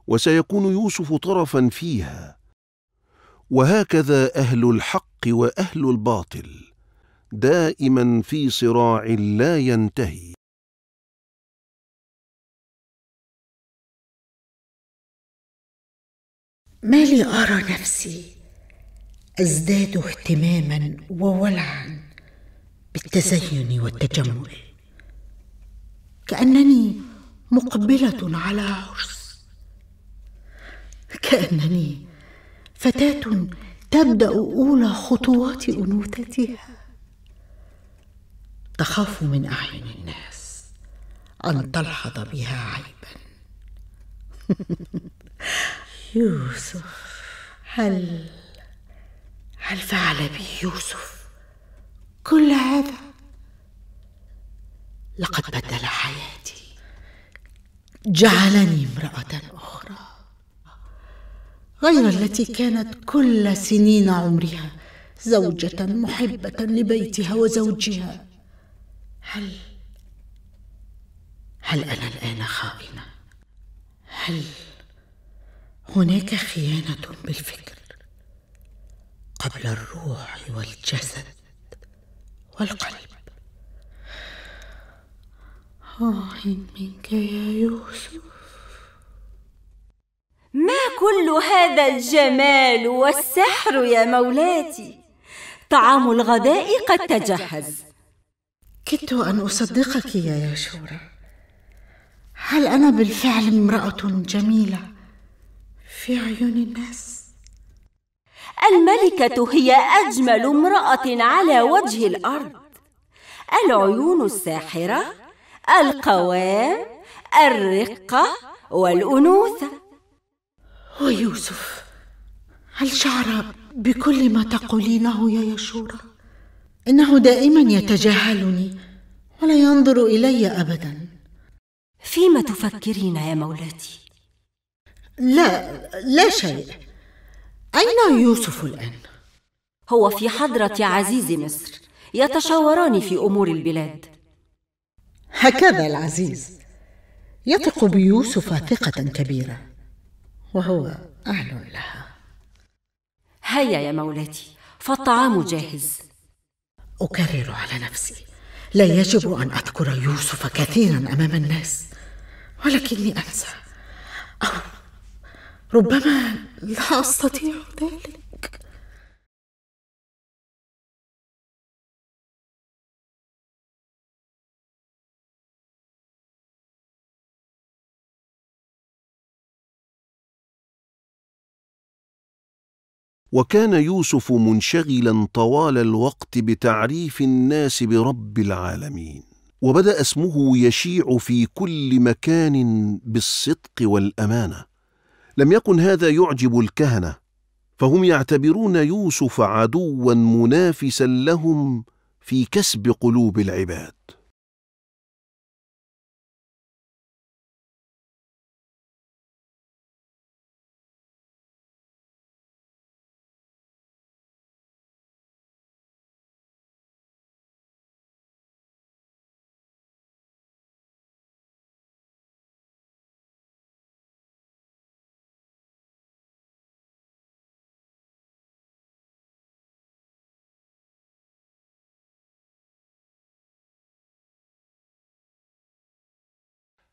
وسيكون يوسف طرفا فيها وهكذا اهل الحق واهل الباطل دائما في صراع لا ينتهي ما لي ارى نفسي ازداد اهتماما وولعا بالتزين والتجمل كانني مقبله على عرس كانني فتاة تبدأ أولى خطوات أنوثتها تخاف من أعين الناس أن تلحظ بها عيبا يوسف هل هل فعل بي يوسف كل هذا لقد بدل حياتي جعلني امرأة أخرى غير التي كانت كل سنين عمرها زوجة محبة لبيتها وزوجها هل هل أنا الآن خائنة؟ هل هناك خيانة بالفكر قبل الروح والجسد والقلب؟ آه منك يا يوسف ما كل هذا الجمال والسحر يا مولاتي طعام الغداء قد تجهز كدت ان اصدقك يا ياشوره هل انا بالفعل امراه جميله في عيون الناس الملكه هي اجمل امراه على وجه الارض العيون الساحره القوام الرقه والانوثه ويوسف هل شعر بكل ما تقولينه يا يشورة انه دائما يتجاهلني ولا ينظر الي ابدا فيما تفكرين يا مولاتي لا لا شيء اين يوسف الان هو في حضره عزيز مصر يتشاوران في امور البلاد هكذا العزيز يثق بيوسف ثقه كبيره وهو أهل لها هيا يا مولاتي فالطعام جاهز أكرر على نفسي لا يجب أن أذكر يوسف كثيرا أمام الناس ولكني أنسى آه، ربما لا أستطيع ذلك وكان يوسف منشغلا طوال الوقت بتعريف الناس برب العالمين وبدا اسمه يشيع في كل مكان بالصدق والامانه لم يكن هذا يعجب الكهنه فهم يعتبرون يوسف عدوا منافسا لهم في كسب قلوب العباد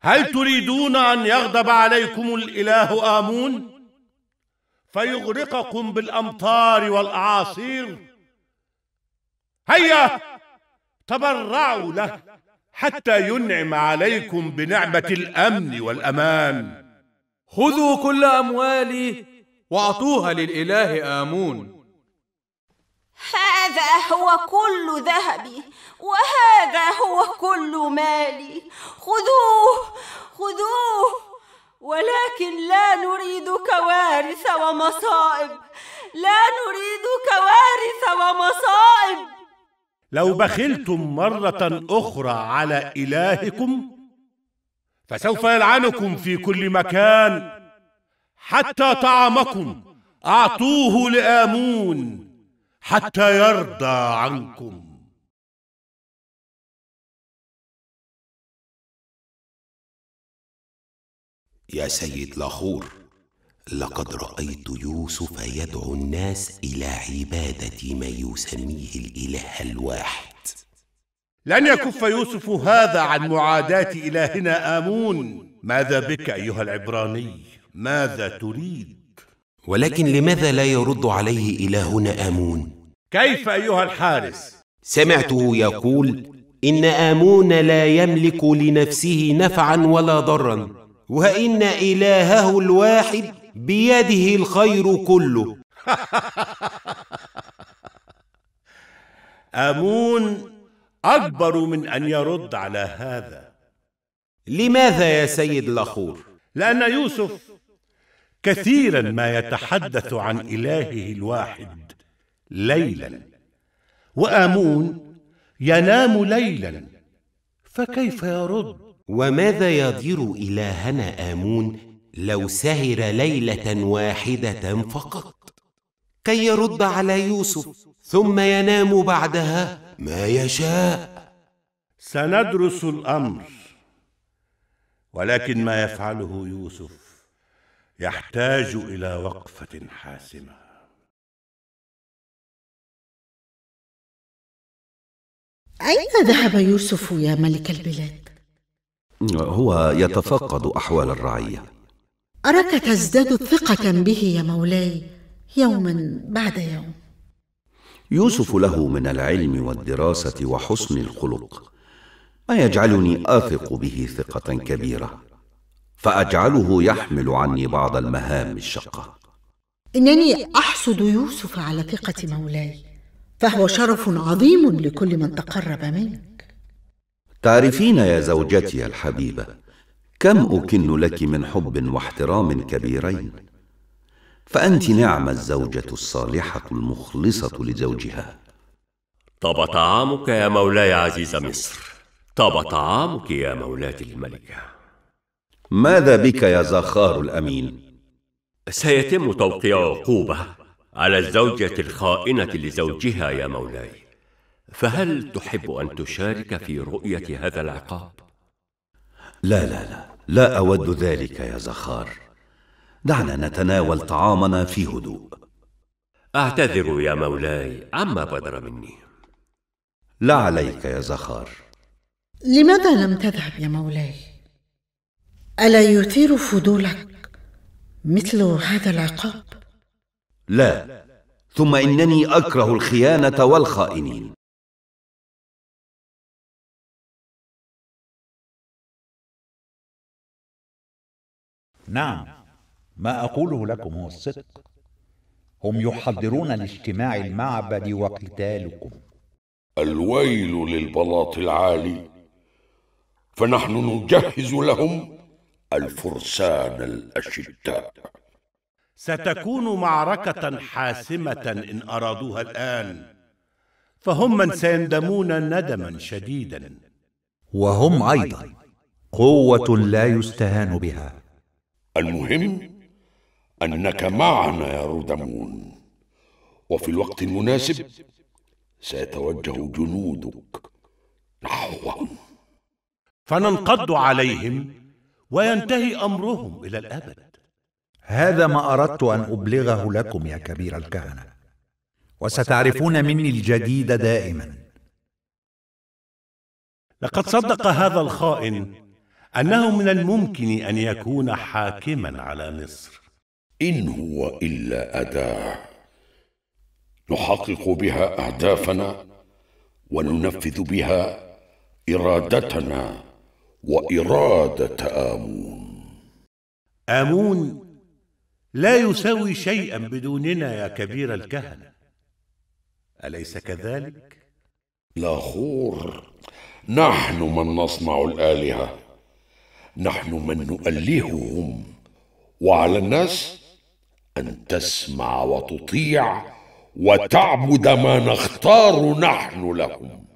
هل تريدون أن يغضب عليكم الإله آمون فيغرقكم بالأمطار والأعاصير هيا تبرعوا له حتى ينعم عليكم بنعمة الأمن والأمان خذوا كل أموالي واعطوها للإله آمون هذا هو كل ذهبي وهذا هو كل مالي خذوه خذوه ولكن لا نريد كوارث ومصائب لا نريد كوارث ومصائب لو بخلتم مرة أخرى على إلهكم فسوف يلعنكم في كل مكان حتى طعامكم أعطوه لآمون حتى يرضى عنكم يا سيد لاخور لقد رأيت يوسف يدعو الناس إلى عبادة ما يسميه الإله الواحد لن يكف يوسف هذا عن معاداة إلهنا آمون ماذا بك أيها العبراني؟ ماذا تريد؟ ولكن لماذا لا يرد عليه إلهنا آمون؟ كيف أيها الحارس؟ سمعته يقول إن آمون لا يملك لنفسه نفعا ولا ضرا وإن إلهه الواحد بيده الخير كله آمون أكبر من أن يرد على هذا لماذا يا سيد الأخور؟ لأن يوسف كثيرا ما يتحدث عن إلهه الواحد ليلا وآمون ينام ليلا فكيف يرد؟ وماذا يضير إلهنا آمون لو سهر ليلة واحدة فقط كي يرد على يوسف ثم ينام بعدها ما يشاء سندرس الأمر ولكن ما يفعله يوسف يحتاج إلى وقفة حاسمة أين ذهب يوسف يا ملك البلاد؟ هو يتفقد أحوال الرعية أراك تزداد ثقة به يا مولاي يوما بعد يوم يوسف له من العلم والدراسة وحسن الخلق ما يجعلني آثق به ثقة كبيرة فأجعله يحمل عني بعض المهام الشقة إنني أحسد يوسف على ثقة مولاي فهو شرف عظيم لكل من تقرب منك تعرفين يا زوجتي الحبيبه كم اكن لك من حب واحترام كبيرين فانت نعم الزوجه الصالحه المخلصه لزوجها طاب طعامك يا مولاي عزيز مصر طاب طعامك يا مولاتي الملكه ماذا بك يا زخار الامين سيتم توقيع عقوبه على الزوجة الخائنة لزوجها يا مولاي فهل تحب أن تشارك في رؤية هذا العقاب؟ لا لا لا لا أود ذلك يا زخار دعنا نتناول طعامنا في هدوء أعتذر يا مولاي عما بدر مني لا عليك يا زخار لماذا لم تذهب يا مولاي؟ ألا يثير فضولك مثل هذا العقاب؟ لا ثم إنني أكره الخيانة والخائنين نعم ما أقوله لكم هو الصدق هم يحضرون لاجتماع المعبد وقتالكم الويل للبلاط العالي فنحن نجهز لهم الفرسان الأشداء ستكون معركة حاسمة إن أرادوها الآن فهم من سيندمون ندما شديدا وهم أيضا قوة لا يستهان بها المهم أنك معنا يا رودمون وفي الوقت المناسب سيتوجه جنودك نحوهم فننقض عليهم وينتهي أمرهم إلى الأبد هذا ما اردت ان ابلغه لكم يا كبير الكهنه وستعرفون مني الجديد دائما لقد صدق هذا الخائن انه من الممكن ان يكون حاكما على مصر ان هو الا اداه نحقق بها اهدافنا وننفذ بها ارادتنا واراده امون امون لا يساوي شيئا بدوننا يا كبير الكهنة أليس كذلك؟ لاخور نحن من نصنع الآلهة نحن من نؤلههم وعلى الناس أن تسمع وتطيع وتعبد ما نختار نحن لهم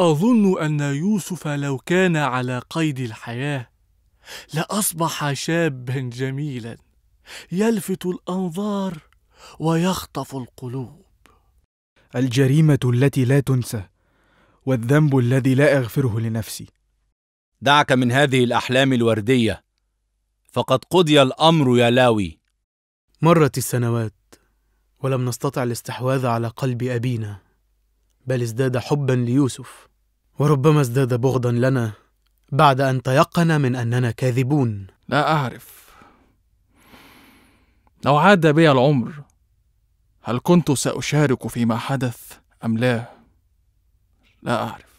أظن أن يوسف لو كان على قيد الحياة لأصبح شابا جميلا يلفت الأنظار ويخطف القلوب. الجريمة التي لا تنسى والذنب الذي لا أغفره لنفسي. دعك من هذه الأحلام الوردية فقد قضي الأمر يا لاوي. مرت السنوات ولم نستطع الاستحواذ على قلب أبينا بل ازداد حبا ليوسف وربما ازداد بغضا لنا بعد ان تيقن من اننا كاذبون لا اعرف لو عاد بي العمر هل كنت ساشارك فيما حدث ام لا لا اعرف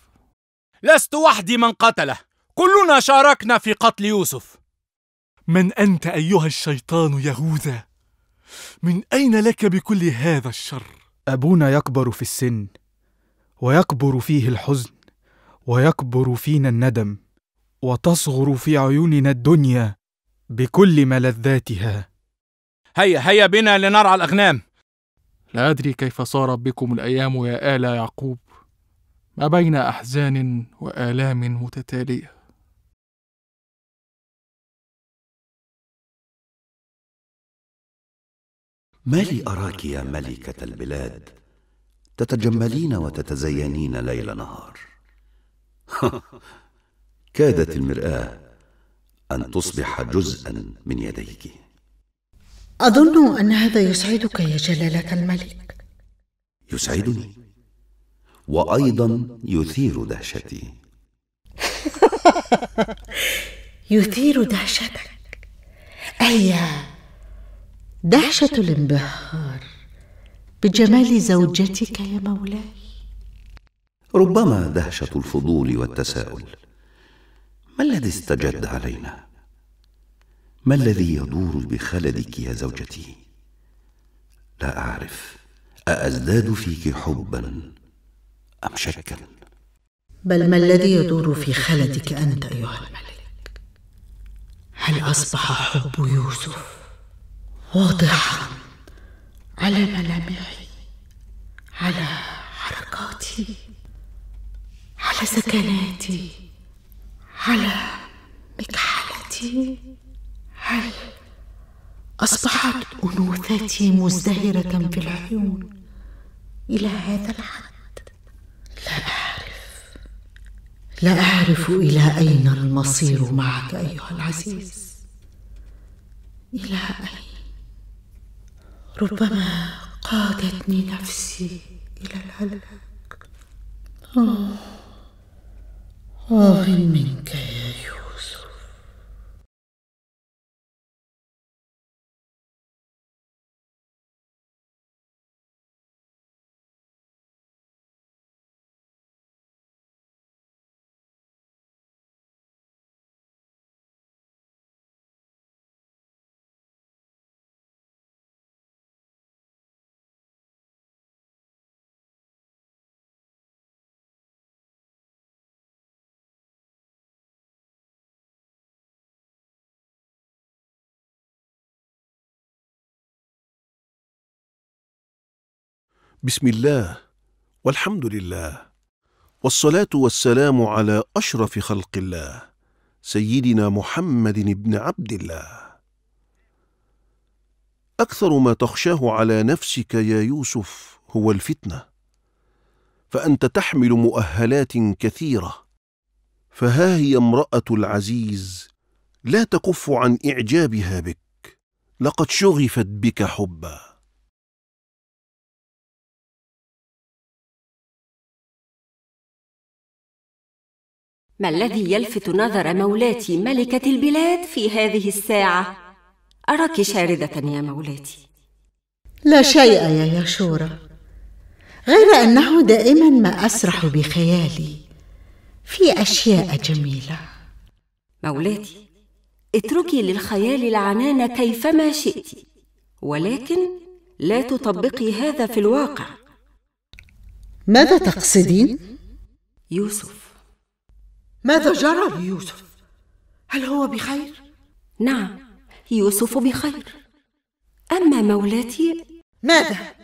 لست وحدي من قتله كلنا شاركنا في قتل يوسف من انت ايها الشيطان يهوذا من اين لك بكل هذا الشر ابونا يكبر في السن ويكبر فيه الحزن ويكبر فينا الندم وتصغر في عيوننا الدنيا بكل ملذاتها هيا هيا بنا لنرعى الأغنام لا أدري كيف صارت بكم الأيام يا آل يعقوب ما بين أحزان وآلام متتالية ما لي أراك يا ملكة البلاد تتجملين وتتزينين ليل نهار كادت المرآة أن تصبح جزءا من يديك أظن أن هذا يسعدك يا جلالة الملك يسعدني وأيضا يثير دهشتي يثير دهشتك أي دهشة الانبهار بجمال زوجتك يا مولاي ربما دهشه الفضول والتساؤل ما الذي استجد علينا ما الذي يدور بخلدك يا زوجتي لا اعرف اازداد فيك حبا ام شكا بل ما الذي يدور في خلدك انت ايها الملك هل اصبح حب يوسف واضحا على ملامحي على حركاتي على سكناتي على مكحلتي هل أصبحت أنوثتي مزدهرة في العيون إلى هذا الحد لا أعرف لا أعرف إلى أين المصير معك أيها العزيز إلى أين ربما قادتني نفسي إلى الهلاك آه آه, آه. منك يا يوسف بسم الله والحمد لله والصلاة والسلام على أشرف خلق الله سيدنا محمد بن عبد الله أكثر ما تخشاه على نفسك يا يوسف هو الفتنة فأنت تحمل مؤهلات كثيرة فها هي امرأة العزيز لا تكف عن إعجابها بك لقد شغفت بك حبًا ما الذي يلفت نظر مولاتي ملكة البلاد في هذه الساعة؟ أراك شاردة يا مولاتي لا شيء يا ياشورة غير أنه دائما ما أسرح بخيالي في أشياء جميلة مولاتي اتركي للخيال العنان كيفما شئت ولكن لا تطبقي هذا في الواقع ماذا تقصدين؟ يوسف ماذا جرى ليوسف؟ هل هو بخير؟ نعم يوسف بخير أما مولاتي ماذا؟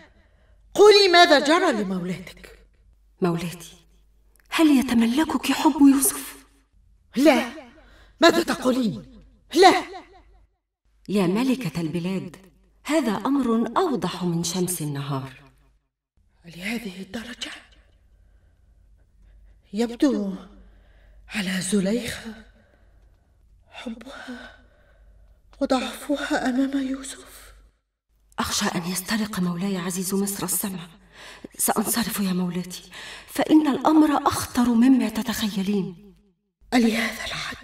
قولي ماذا جرى لمولاتك؟ مولاتي هل يتملكك حب يوسف؟ لا ماذا تقولين؟ لا يا ملكة البلاد هذا أمر أوضح من شمس النهار لهذه الدرجة؟ يبدو على زليخة حبها وضعفها أمام يوسف أخشى أن يسترق مولاي عزيز مصر السمع سأنصرف يا مولاتي فإن الأمر أخطر مما تتخيلين ألي هذا الحد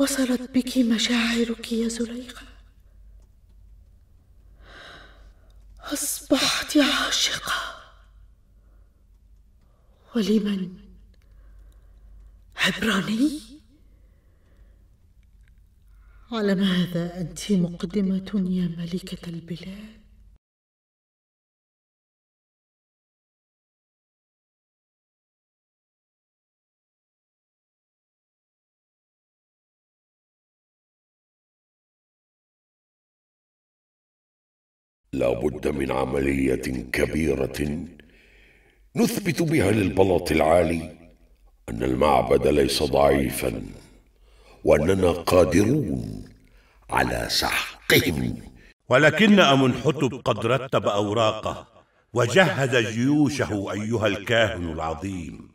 وصلت بك مشاعرك يا زليخة أصبحت عاشقة ولمن عبراني على ماذا انت مقدمه يا ملكه البلاد لابد من عمليه كبيره نثبت بها للبلاط العالي ان المعبد ليس ضعيفا واننا قادرون على سحقهم ولكن حتب قد رتب اوراقه وجهز جيوشه ايها الكاهن العظيم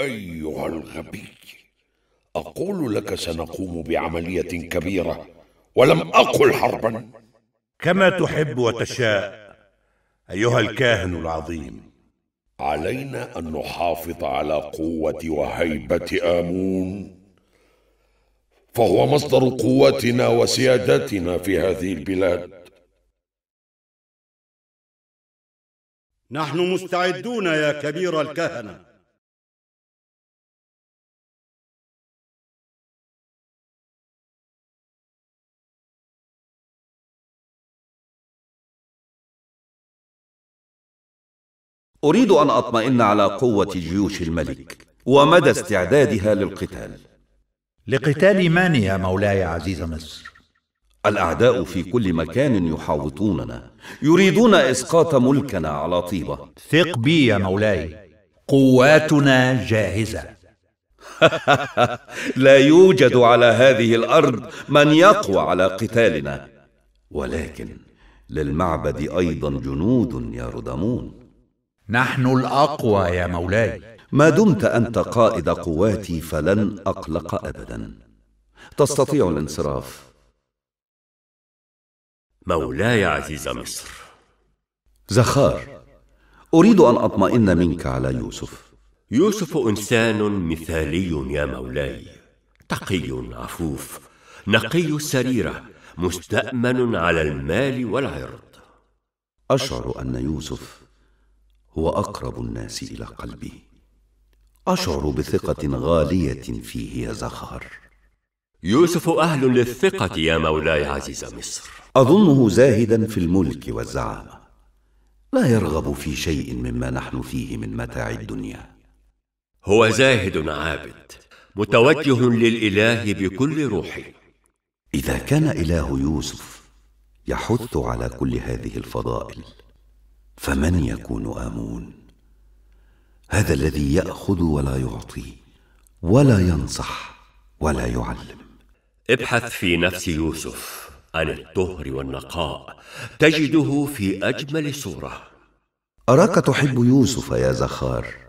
ايها الغبي اقول لك سنقوم بعمليه كبيره ولم اقل حربا كما تحب وتشاء ايها الكاهن العظيم علينا ان نحافظ على قوه وهيبه امون فهو مصدر قوتنا وسيادتنا في هذه البلاد نحن مستعدون يا كبير الكهنه أريد أن أطمئن على قوة جيوش الملك ومدى استعدادها للقتال لقتال من يا مولاي عزيز مصر الأعداء في كل مكان يحاوطوننا يريدون إسقاط ملكنا على طيبة ثق بي يا مولاي قواتنا جاهزة لا يوجد على هذه الأرض من يقوى على قتالنا ولكن للمعبد أيضا جنود يا ردمون نحن الاقوى يا مولاي ما دمت انت قائد قواتي فلن اقلق ابدا تستطيع الانصراف مولاي عزيز مصر زخار اريد ان اطمئن منك على يوسف يوسف انسان مثالي يا مولاي تقي عفوف نقي السريره مستامن على المال والعرض اشعر ان يوسف وأقرب الناس إلى قلبي أشعر بثقة غالية فيه يا زخار يوسف أهل للثقة يا مولاي عزيز مصر أظنه زاهدا في الملك والزعامة لا يرغب في شيء مما نحن فيه من متاع الدنيا هو زاهد عابد متوجه للإله بكل روحه إذا كان إله يوسف يحث على كل هذه الفضائل فمن يكون امون هذا الذي ياخذ ولا يعطي ولا ينصح ولا يعلم ابحث في نفس يوسف عن الطهر والنقاء تجده في اجمل صوره اراك تحب يوسف يا زخار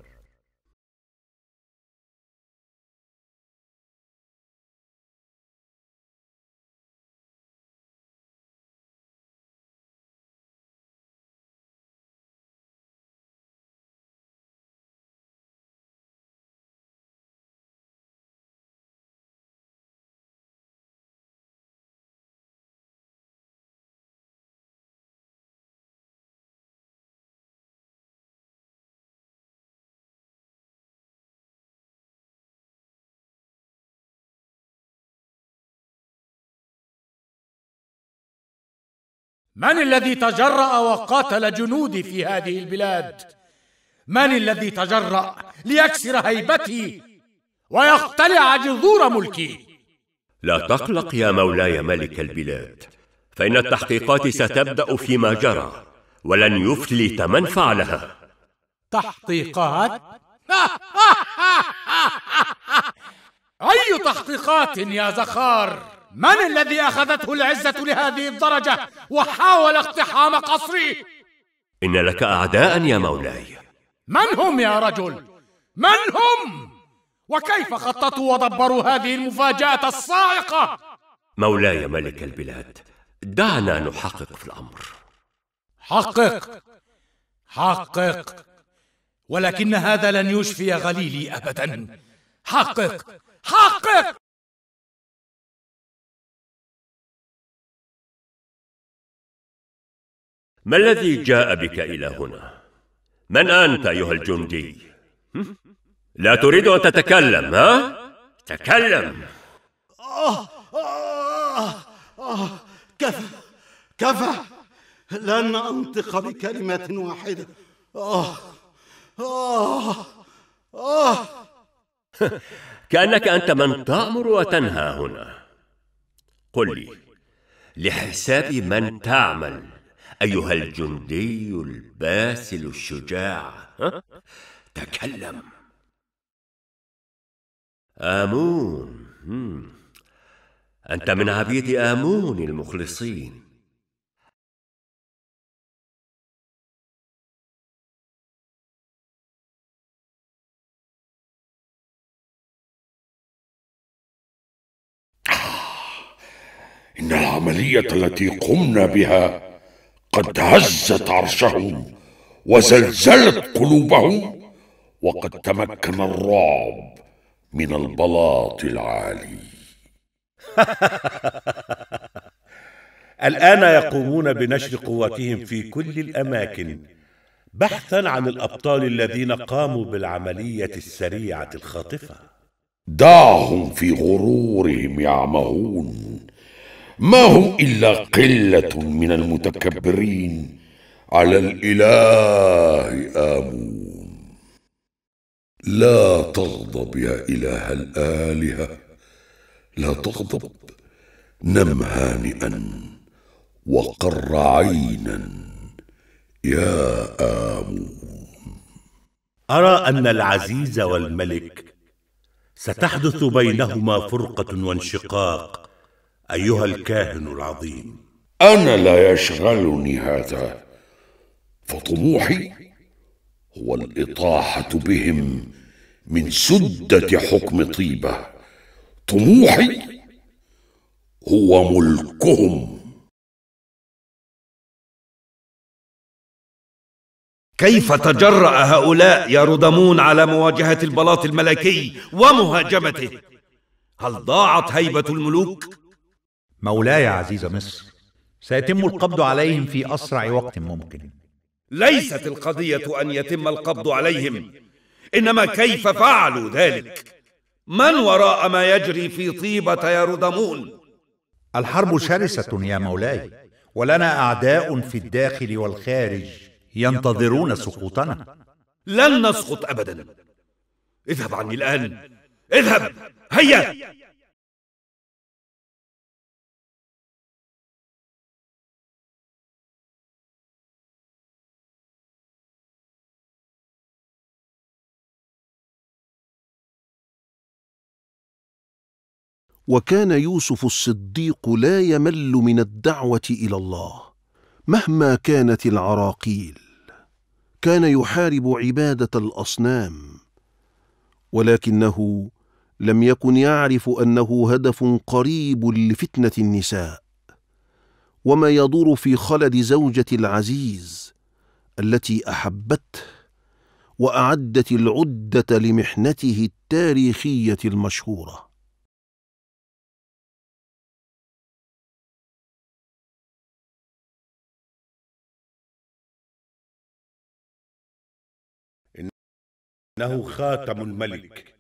من الذي تجرأ وقاتل جنودي في هذه البلاد؟ من الذي تجرأ ليكسر هيبتي ويقتلع جذور ملكي؟ لا تقلق يا مولاي ملك البلاد فإن التحقيقات ستبدأ فيما جرى ولن يفلت من فعلها تحقيقات؟ أي تحقيقات يا زخار؟ من الذي أخذته العزة لهذه الدرجة وحاول اقتحام قصري؟ إن لك أعداء يا مولاي من هم يا رجل؟ من هم؟ وكيف خططوا ودبروا هذه المفاجأة الصاعقة؟ مولاي ملك البلاد دعنا نحقق في الأمر حقق حقق ولكن هذا لن يشفي غليلي أبدا حقق حقق ما الذي جاء بك إلى هنا؟ من أنت أيها الجندي؟ لا تريد أن تتكلم ها؟ تكلم كفى كفى لن أنطق بكلمة واحدة كأنك أنت من تأمر وتنهى هنا قل لي لحساب من تعمل أيها الجندي الباسل الشجاع تكلم آمون أنت من عبيد آمون المخلصين إن العملية التي قمنا بها قد هزت عرشهم وزلزلت قلوبهم وقد تمكن الرعب من البلاط العالي الان يقومون بنشر قواتهم في كل الاماكن بحثا عن الابطال الذين قاموا بالعمليه السريعه الخاطفه دعهم في غرورهم يعمهون ما هم إلا قلة من المتكبرين على الإله آمون لا تغضب يا إله الآلهة لا تغضب نم هانئا وقر عينا يا آمون أرى أن العزيز والملك ستحدث بينهما فرقة وانشقاق أيها الكاهن العظيم أنا لا يشغلني هذا فطموحي هو الإطاحة بهم من سدة حكم طيبة طموحي هو ملكهم كيف تجرأ هؤلاء يا ردمون على مواجهة البلاط الملكي ومهاجمته؟ هل ضاعت هيبة الملوك؟ مولاي عزيز مصر سيتم القبض عليهم في أسرع وقت ممكن ليست القضية أن يتم القبض عليهم إنما كيف فعلوا ذلك من وراء ما يجري في طيبة يا ردمون الحرب شرسة يا مولاي ولنا أعداء في الداخل والخارج ينتظرون سقوطنا لن نسقط أبدا اذهب عني الآن اذهب هيا وكان يوسف الصديق لا يمل من الدعوة إلى الله مهما كانت العراقيل كان يحارب عبادة الأصنام ولكنه لم يكن يعرف أنه هدف قريب لفتنة النساء وما يدور في خلد زوجة العزيز التي أحبته وأعدت العدة لمحنته التاريخية المشهورة إنه خاتم الملك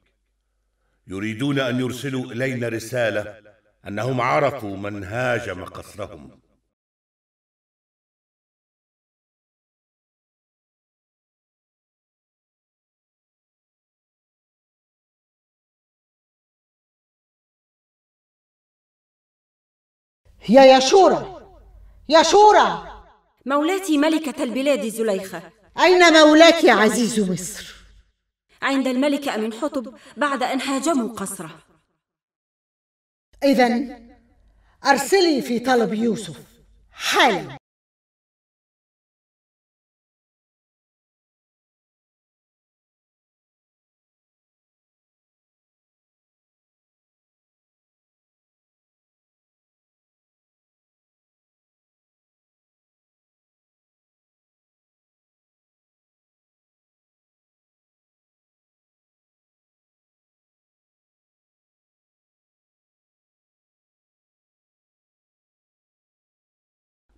يريدون أن يرسلوا إلينا رسالة أنهم عرفوا من هاجم قصرهم يا يشورة يشورة مولاتي ملكة البلاد زليخة أين مولاك عزيز مصر؟ عند الملك أمين حطب بعد أن هاجموا قصره إذا أرسلي في طلب يوسف حالا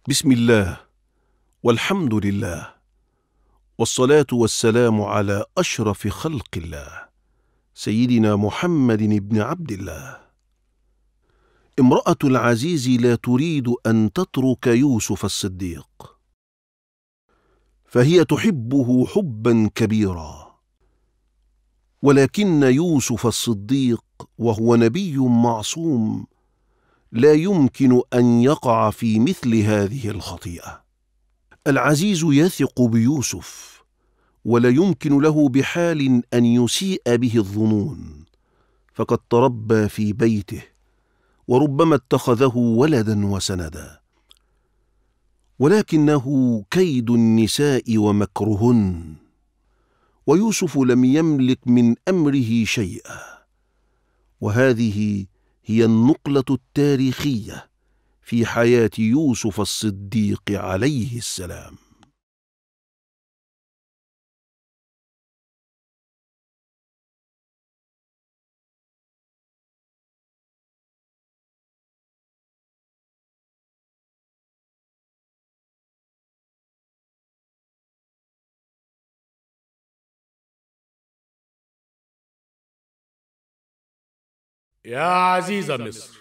بسم الله والحمد لله والصلاة والسلام على أشرف خلق الله سيدنا محمد بن عبد الله امرأة العزيز لا تريد أن تترك يوسف الصديق فهي تحبه حبا كبيرا ولكن يوسف الصديق وهو نبي معصوم لا يمكن أن يقع في مثل هذه الخطيئة العزيز يثق بيوسف ولا يمكن له بحال أن يسيء به الظنون فقد تربى في بيته وربما اتخذه ولدا وسندا ولكنه كيد النساء ومكرهن ويوسف لم يملك من امره شيئا وهذه هي النقلة التاريخية في حياة يوسف الصديق عليه السلام يا عزيز مصر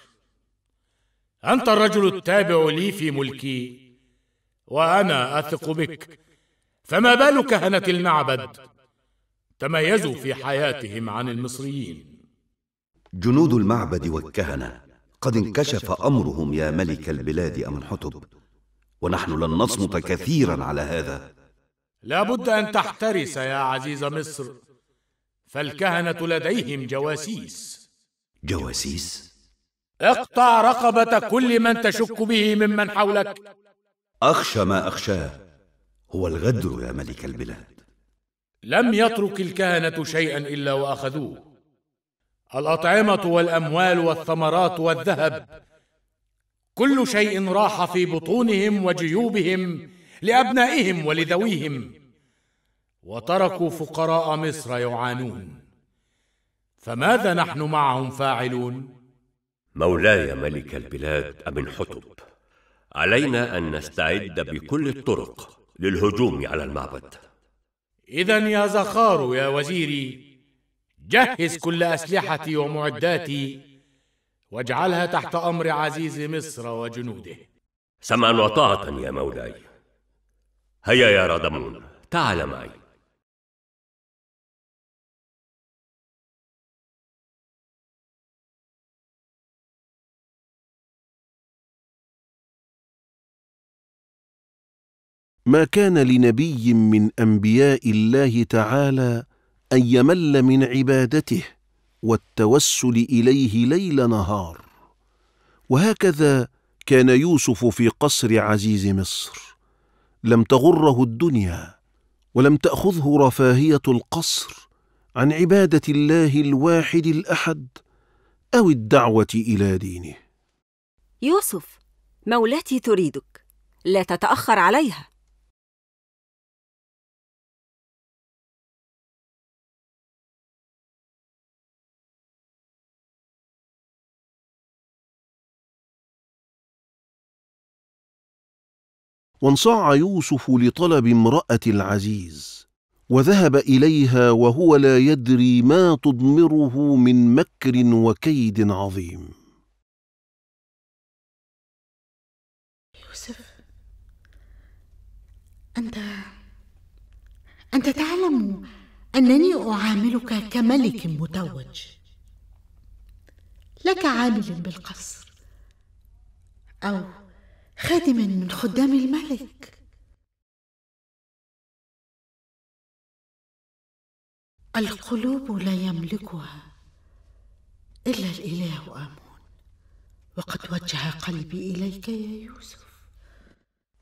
أنت الرجل التابع لي في ملكي وأنا أثق بك فما بال كهنة المعبد تميزوا في حياتهم عن المصريين جنود المعبد والكهنة قد انكشف أمرهم يا ملك البلاد أم حتب ونحن لن نصمت كثيرا على هذا لا بد أن تحترس يا عزيز مصر فالكهنة لديهم جواسيس جواسيس اقطع رقبة كل من تشك به ممن حولك أخشى ما أخشاه هو الغدر يا ملك البلاد لم يترك الكهنة شيئا إلا وأخذوه الأطعمة والأموال والثمرات والذهب كل شيء راح في بطونهم وجيوبهم لأبنائهم ولذويهم وتركوا فقراء مصر يعانون فماذا نحن معهم فاعلون؟ مولاي ملك البلاد أبن حطب علينا أن نستعد بكل الطرق للهجوم على المعبد إذا يا زخار يا وزيري جهز كل أسلحتي ومعداتي واجعلها تحت أمر عزيز مصر وجنوده سمعا وطاعة يا مولاي هيا يا رادمون تعال معي ما كان لنبي من انبياء الله تعالى ان يمل من عبادته والتوسل اليه ليل نهار وهكذا كان يوسف في قصر عزيز مصر لم تغره الدنيا ولم تاخذه رفاهيه القصر عن عباده الله الواحد الاحد او الدعوه الى دينه يوسف مولاتي تريدك لا تتاخر عليها وانصاع يوسف لطلب امرأة العزيز وذهب إليها وهو لا يدري ما تضمره من مكر وكيد عظيم يوسف أنت أنت تعلم أنني أعاملك كملك متوج لك عامل بالقصر أو خادم من خدام الملك القلوب لا يملكها إلا الإله آمون وقد وجه قلبي إليك يا يوسف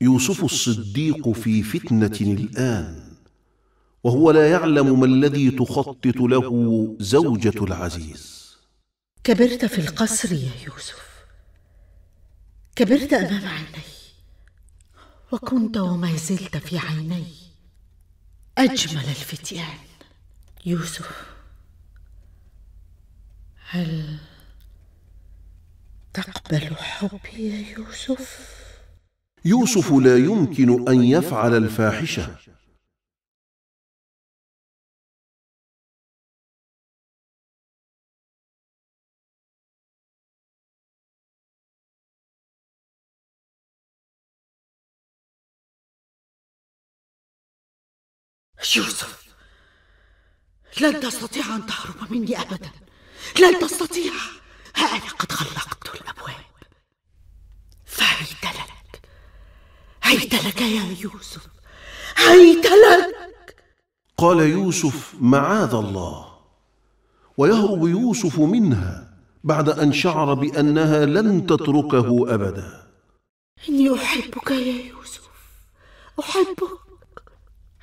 يوسف الصديق في فتنة الآن وهو لا يعلم ما الذي تخطط له زوجة العزيز كبرت في القصر يا يوسف كبرت امام عيني وكنت وما زلت في عيني اجمل الفتيان يوسف هل تقبل حبي يا يوسف يوسف لا يمكن ان يفعل الفاحشه يوسف لن تستطيع أن تهرب مني أبدا لن تستطيع أنا قد غلقت الأبواب فهيت لك هيت لك يا يوسف هيت لك قال يوسف معاذ الله ويهرب يوسف منها بعد أن شعر بأنها لن تتركه أبدا إني أحبك يا يوسف أحبك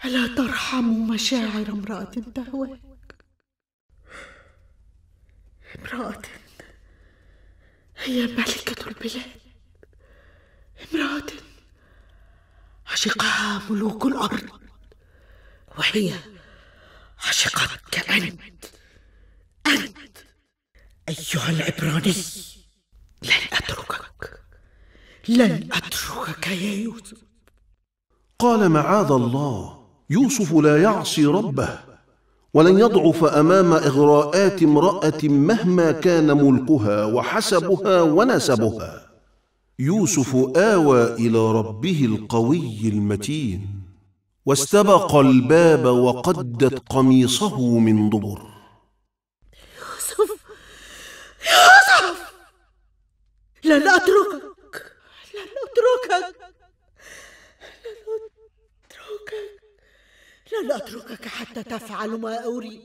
ألا ترحم مشاعر امرأة تهواك امرأة هي ملكة البلاد امرأة عشقها ملوك الأرض وهي عشقتك أنت أنت أيها العبراني لن أتركك لن أتركك يا يوسف قال معاذ الله يوسف لا يعصي ربه ولن يضعف امام اغراءات امراه مهما كان ملكها وحسبها ونسبها يوسف اوى الى ربه القوي المتين واستبق الباب وقدت قميصه من دبر يوسف يوسف لن اتركك لن اتركك لن أتركك حتى تفعل ما أريد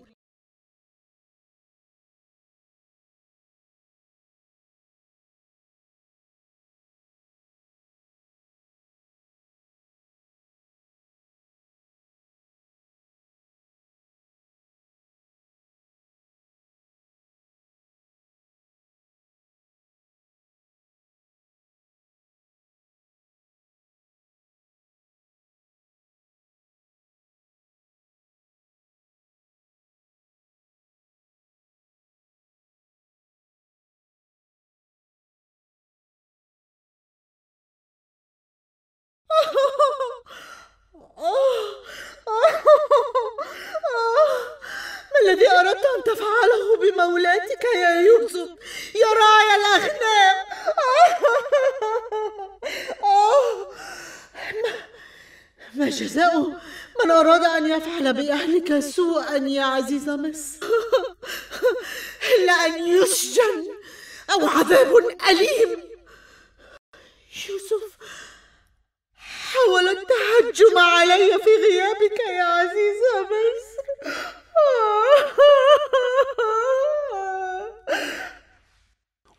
تفعله بمولاتك يا يوسف يا راعي الأغنام ما جزاء من أراد أن يفعل بأهلك سوءا يا عزيز مصر إلا أن يسجن أو عذاب أليم يوسف حاول التهجم علي في غيابك يا عزيز مصر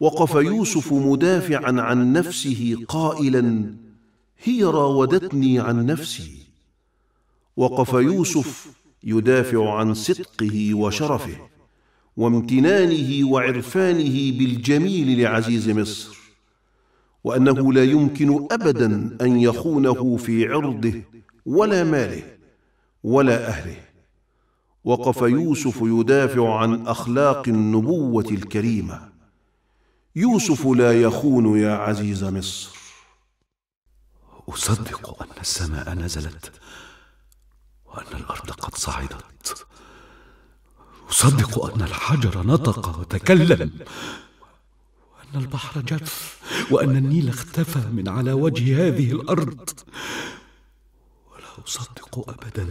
وقف يوسف مدافعا عن نفسه قائلا هي راودتني عن نفسي وقف يوسف يدافع عن صدقه وشرفه وامتنانه وعرفانه بالجميل لعزيز مصر وانه لا يمكن ابدا ان يخونه في عرضه ولا ماله ولا اهله وقف يوسف يدافع عن اخلاق النبوه الكريمه يوسف لا يخون يا عزيز مصر اصدق ان السماء نزلت وان الارض قد صعدت اصدق ان الحجر نطق وتكلم وان البحر جف وان النيل اختفى من على وجه هذه الارض ولا اصدق ابدا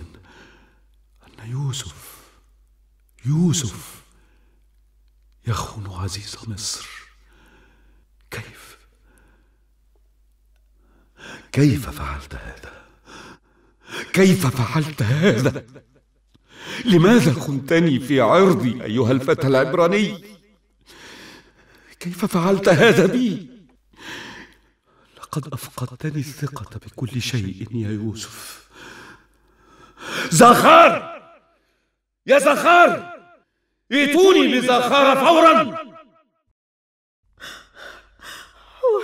يوسف يوسف يخون عزيز مصر كيف كيف فعلت هذا كيف فعلت هذا لماذا خنتني في عرضي ايها الفتى العبراني كيف فعلت هذا بي لقد افقدتني الثقه بكل شيء يا يوسف زخار يا زخار ائتوني بزخار فورا هو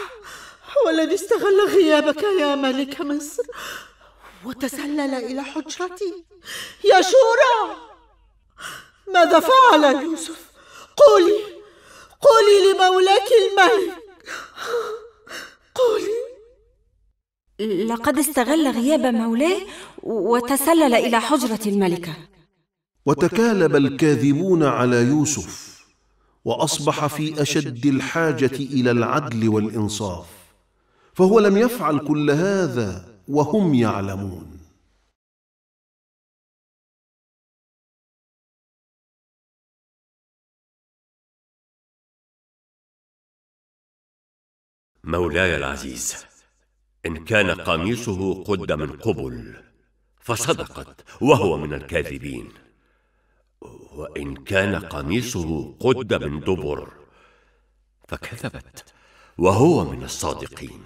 هو الذي استغل غيابك يا ملك مصر وتسلل إلى حجرتي يا شورى ماذا فعل يوسف قولي قولي لمولاك الملك قولي لقد استغل غياب مولاه وتسلل إلى حجرة الملكة وتكالب الكاذبون على يوسف واصبح في اشد الحاجه الى العدل والانصاف فهو لم يفعل كل هذا وهم يعلمون مولاي العزيز ان كان قميصه قد من قبل فصدقت وهو من الكاذبين وإن كان قميصه قد من دبر فكذبت وهو من الصادقين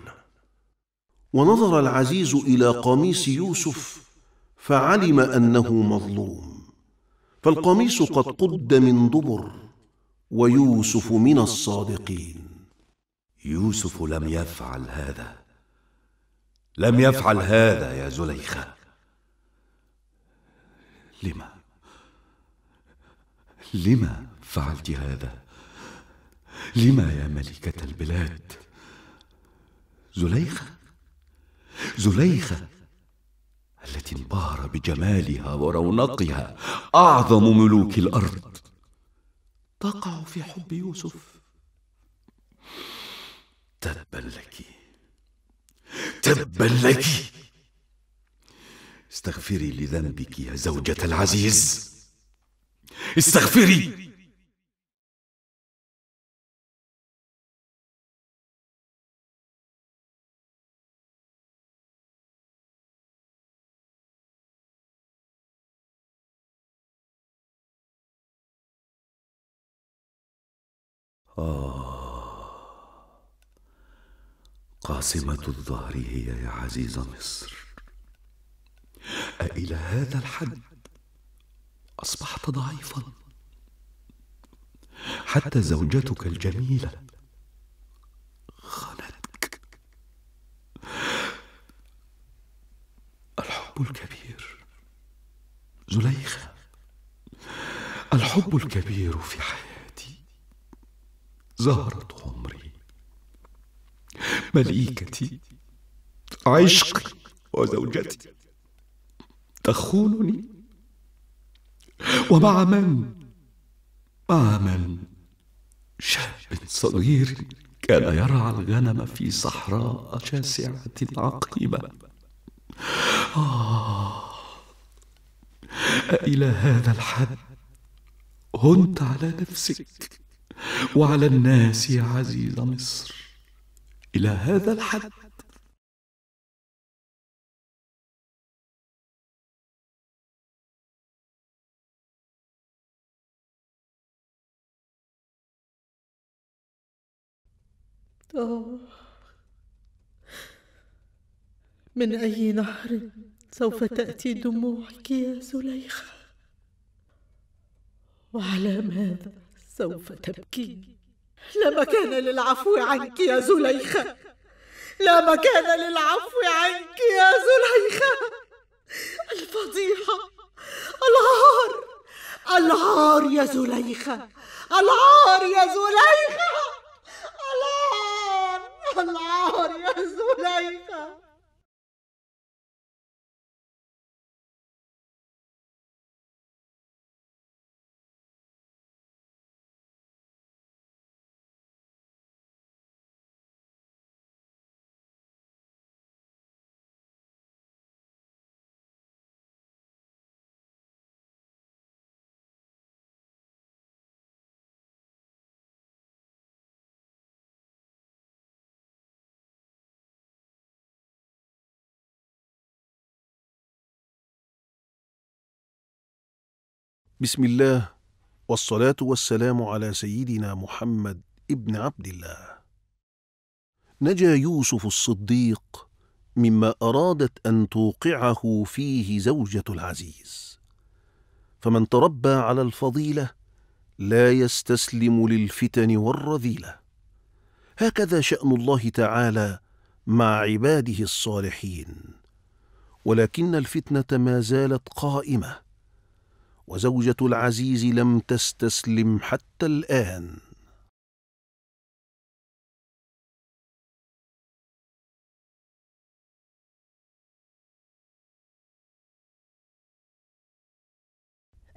ونظر العزيز إلى قميص يوسف فعلم أنه مظلوم فالقميص قد قد من دبر ويوسف من الصادقين يوسف لم يفعل هذا لم يفعل هذا يا زليخة لما لما فعلت هذا لما يا ملكة البلاد زليخة زليخة التي انبهر بجمالها ورونقها أعظم ملوك الأرض تقع في حب يوسف تبا لك تبا لك استغفري لذنبك يا زوجة العزيز استغفري آه. قاسمة قاصمة الظهر هي يا عزيز مصر أإلى هذا الحد أصبحت ضعيفا حتى زوجتك الجميلة خانتك الحب الكبير زليخة الحب الكبير في حياتي زهرة عمري مليكتي عشقي وزوجتي تخونني ومع من مع من شاب صغير كان يرعى الغنم في صحراء شاسعة عقيمة آه إلى هذا الحد هنت على نفسك وعلى الناس يا عزيز مصر إلى هذا الحد من أي نهر سوف تأتي دموعك يا زليخة وعلى ماذا سوف تبكي؟ لا مكان للعفو عنك يا زليخة لا مكان للعفو عنك يا زليخة الفضيحة العار العار يا زليخة العار يا زليخة اللہ اور رسول کا بسم الله والصلاة والسلام على سيدنا محمد ابن عبد الله. نجا يوسف الصديق مما أرادت أن توقعه فيه زوجة العزيز. فمن تربى على الفضيلة لا يستسلم للفتن والرذيلة. هكذا شأن الله تعالى مع عباده الصالحين. ولكن الفتنة ما زالت قائمة. وزوجة العزيز لم تستسلم حتى الآن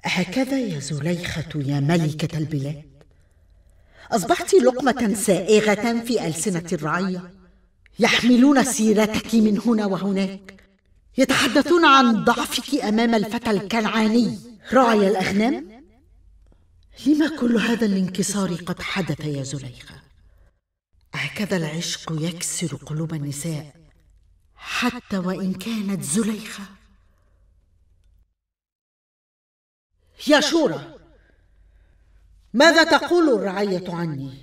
هكذا يا زليخة يا ملكة البلاد أصبحت لقمة سائغة في ألسنة الرعية يحملون سيرتك من هنا وهناك يتحدثون عن ضعفك أمام الفتى الكنعاني راعي الأغنام لما كل هذا الانكسار قد حدث يا زليخة هكذا العشق يكسر قلوب النساء حتى وإن كانت زليخة يا شورى ماذا تقول الرعية عني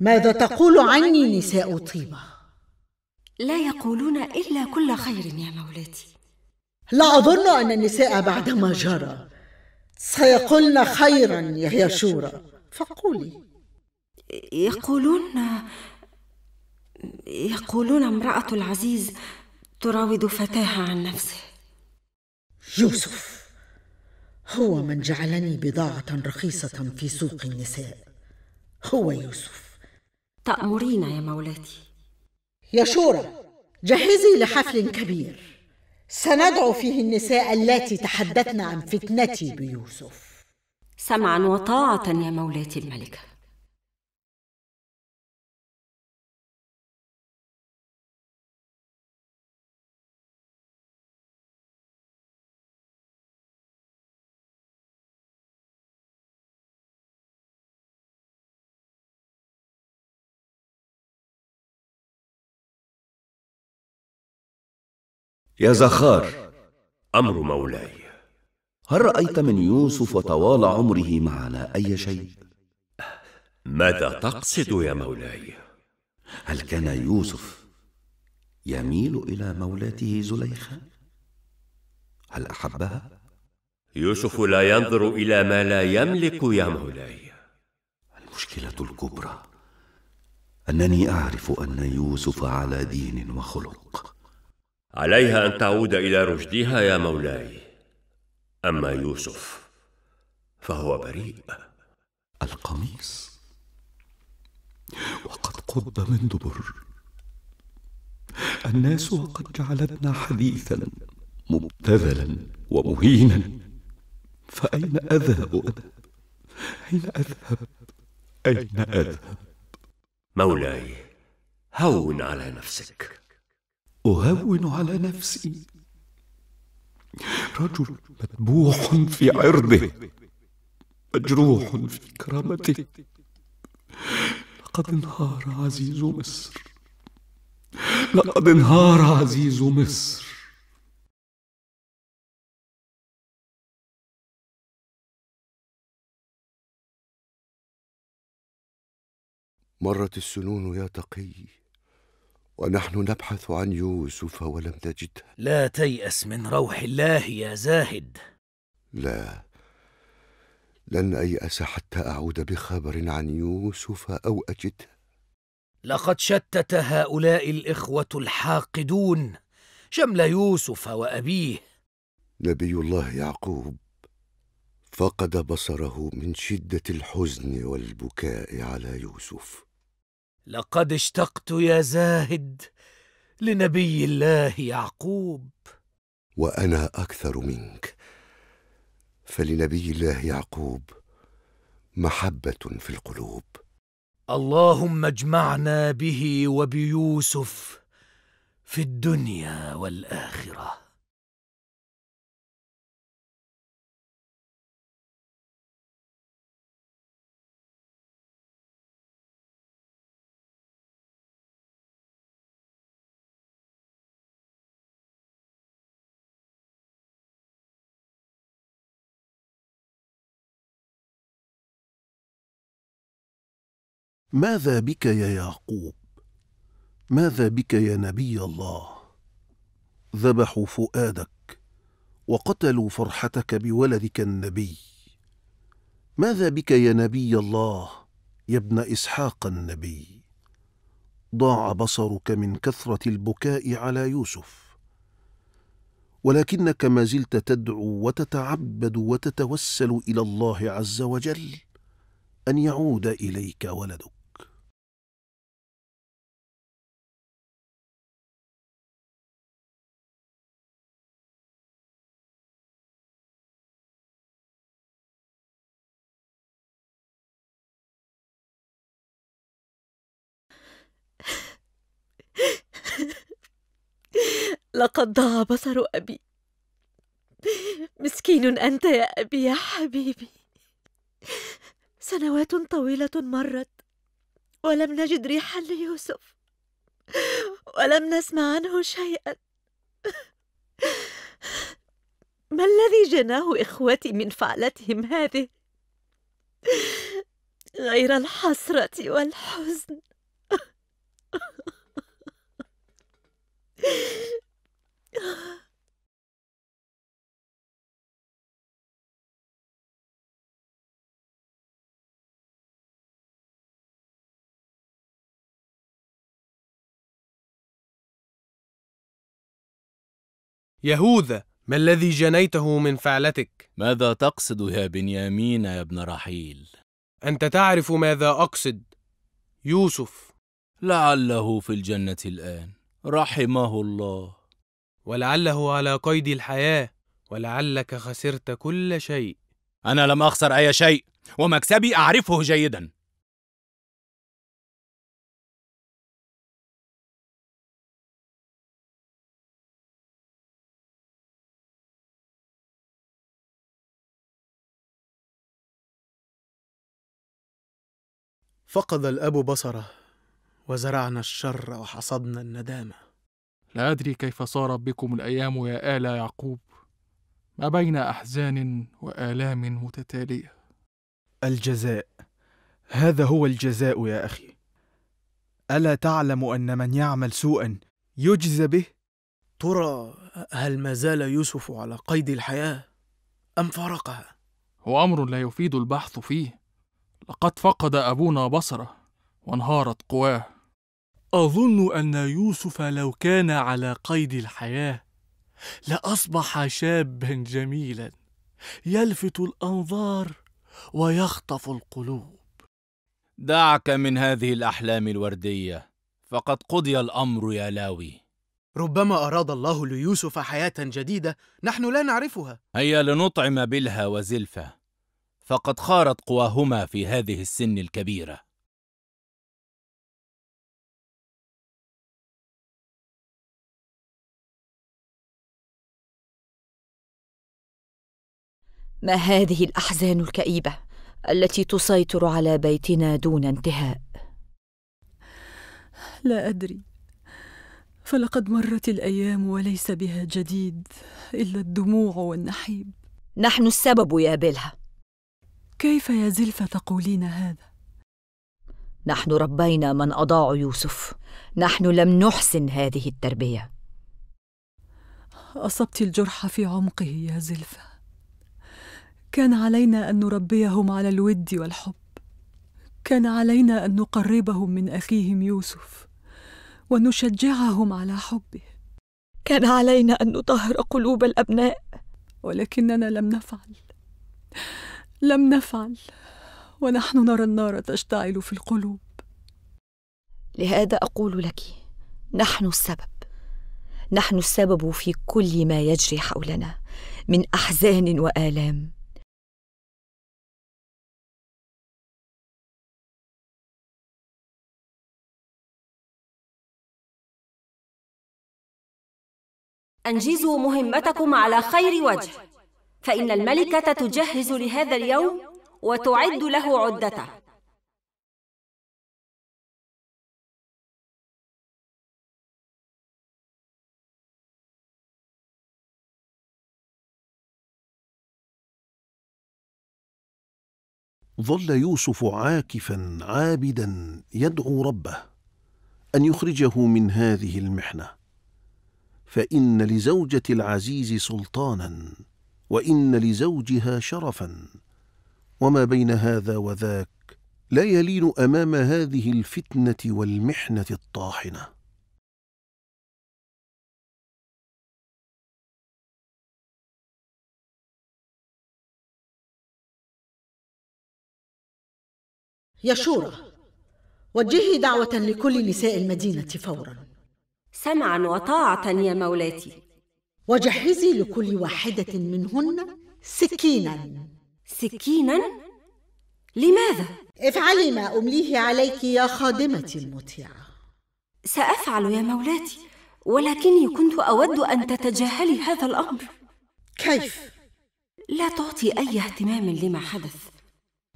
ماذا تقول عني نساء طيبة لا يقولون إلا كل خير يا مولاتي لا أظن أن النساء بعدما جرى سيقولن خيرا يا شورى فقولي يقولون يقولون امرأة العزيز تراود فتاها عن نفسه يوسف هو من جعلني بضاعة رخيصة في سوق النساء هو يوسف تأمرين يا مولاتي يا شورى جهزي لحفل كبير سندعو فيه النساء اللاتي تحدثن عن فتنتي بيوسف سمعا وطاعه يا مولاتي الملكه يا زخار أمر مولاي هل رأيت من يوسف وطوال عمره معنا أي شيء؟ ماذا تقصد يا مولاي؟ هل كان يوسف يميل إلى مولاته زليخة؟ هل أحبها؟ يوسف لا ينظر إلى ما لا يملك يا مولاي المشكلة الكبرى أنني أعرف أن يوسف على دين وخلق عليها أن تعود إلى رشدها يا مولاي أما يوسف فهو بريء القميص وقد قب من دبر الناس وقد جعلتنا حديثا مبتذلا ومهينا فأين أذهب أنا؟ أين أذهب؟ أين أذهب؟ مولاي هون على نفسك اهون على نفسي رجل مذبوح في عرضه مجروح في كرامته لقد انهار عزيز مصر لقد انهار عزيز مصر مرت السنون يا تقي ونحن نبحث عن يوسف ولم نجده لا تيأس من روح الله يا زاهد لا لن أيأس حتى أعود بخبر عن يوسف أو أجده لقد شتت هؤلاء الإخوة الحاقدون شمل يوسف وأبيه نبي الله يعقوب فقد بصره من شدة الحزن والبكاء على يوسف لقد اشتقت يا زاهد لنبي الله يعقوب وانا اكثر منك فلنبي الله يعقوب محبه في القلوب اللهم اجمعنا به وبيوسف في الدنيا والاخره ماذا بك يا يعقوب ماذا بك يا نبي الله ذبحوا فؤادك وقتلوا فرحتك بولدك النبي ماذا بك يا نبي الله يا ابن اسحاق النبي ضاع بصرك من كثره البكاء على يوسف ولكنك ما زلت تدعو وتتعبد وتتوسل الى الله عز وجل ان يعود اليك ولدك لقد ضاع بصر أبي مسكين أنت يا أبي يا حبيبي سنوات طويلة مرت ولم نجد ريحا ليوسف ولم نسمع عنه شيئا ما الذي جناه إخوتي من فعلتهم هذه غير الحسرة والحزن يهوذا ما الذي جنيته من فعلتك؟ ماذا تقصد يا بنيامين يا ابن رحيل؟ أنت تعرف ماذا أقصد يوسف لعله في الجنة الآن رحمه الله ولعله على قيد الحياة ولعلك خسرت كل شيء أنا لم أخسر أي شيء ومكسبي أعرفه جيدا فقد الأب بصره وزرعنا الشر وحصدنا الندامه لا أدري كيف صارت بكم الأيام يا آل يعقوب ما بين أحزان وآلام متتالية الجزاء هذا هو الجزاء يا أخي ألا تعلم أن من يعمل سوءا يجزى به؟ ترى هل ما زال يوسف على قيد الحياة أم فارقها؟ هو أمر لا يفيد البحث فيه لقد فقد أبونا بصره وانهارت قواه أظن أن يوسف لو كان على قيد الحياة لأصبح شابا جميلا يلفت الأنظار ويخطف القلوب دعك من هذه الأحلام الوردية فقد قضي الأمر يا لاوي ربما أراد الله ليوسف حياة جديدة نحن لا نعرفها هيا لنطعم بلها وزلفة فقد خارت قواهما في هذه السن الكبيره ما هذه الاحزان الكئيبه التي تسيطر على بيتنا دون انتهاء لا ادري فلقد مرت الايام وليس بها جديد الا الدموع والنحيب نحن السبب يا بلها كيف يا زلفة تقولين هذا؟ نحن ربينا من أضاعوا يوسف نحن لم نحسن هذه التربية أصبت الجرح في عمقه يا زلفة كان علينا ان نربيهم على الود والحب كان علينا ان نقربهم من اخيهم يوسف ونشجعهم على حبه كان علينا ان نطهر قلوب الابناء ولكننا لم نفعل لم نفعل ونحن نرى النار تشتعل في القلوب لهذا اقول لك نحن السبب نحن السبب في كل ما يجري حولنا من احزان والام أنجزوا مهمتكم على خير وجه فإن الملكة تجهز لهذا اليوم وتعد له عدته ظل يوسف عاكفا عابدا يدعو ربه ان يخرجه من هذه المحنه فإن لزوجة العزيز سلطانا وإن لزوجها شرفا وما بين هذا وذاك لا يلين أمام هذه الفتنة والمحنة الطاحنة يا شورى وجهي دعوة لكل نساء المدينة فوراً سمعا وطاعة يا مولاتي وجهزي لكل واحدة منهن سكينا سكينا؟ لماذا؟ افعلي ما أمليه عليك يا خادمتي المطيعة سأفعل يا مولاتي ولكني كنت أود أن تتجاهلي هذا الأمر كيف؟ لا تعطي أي اهتمام لما حدث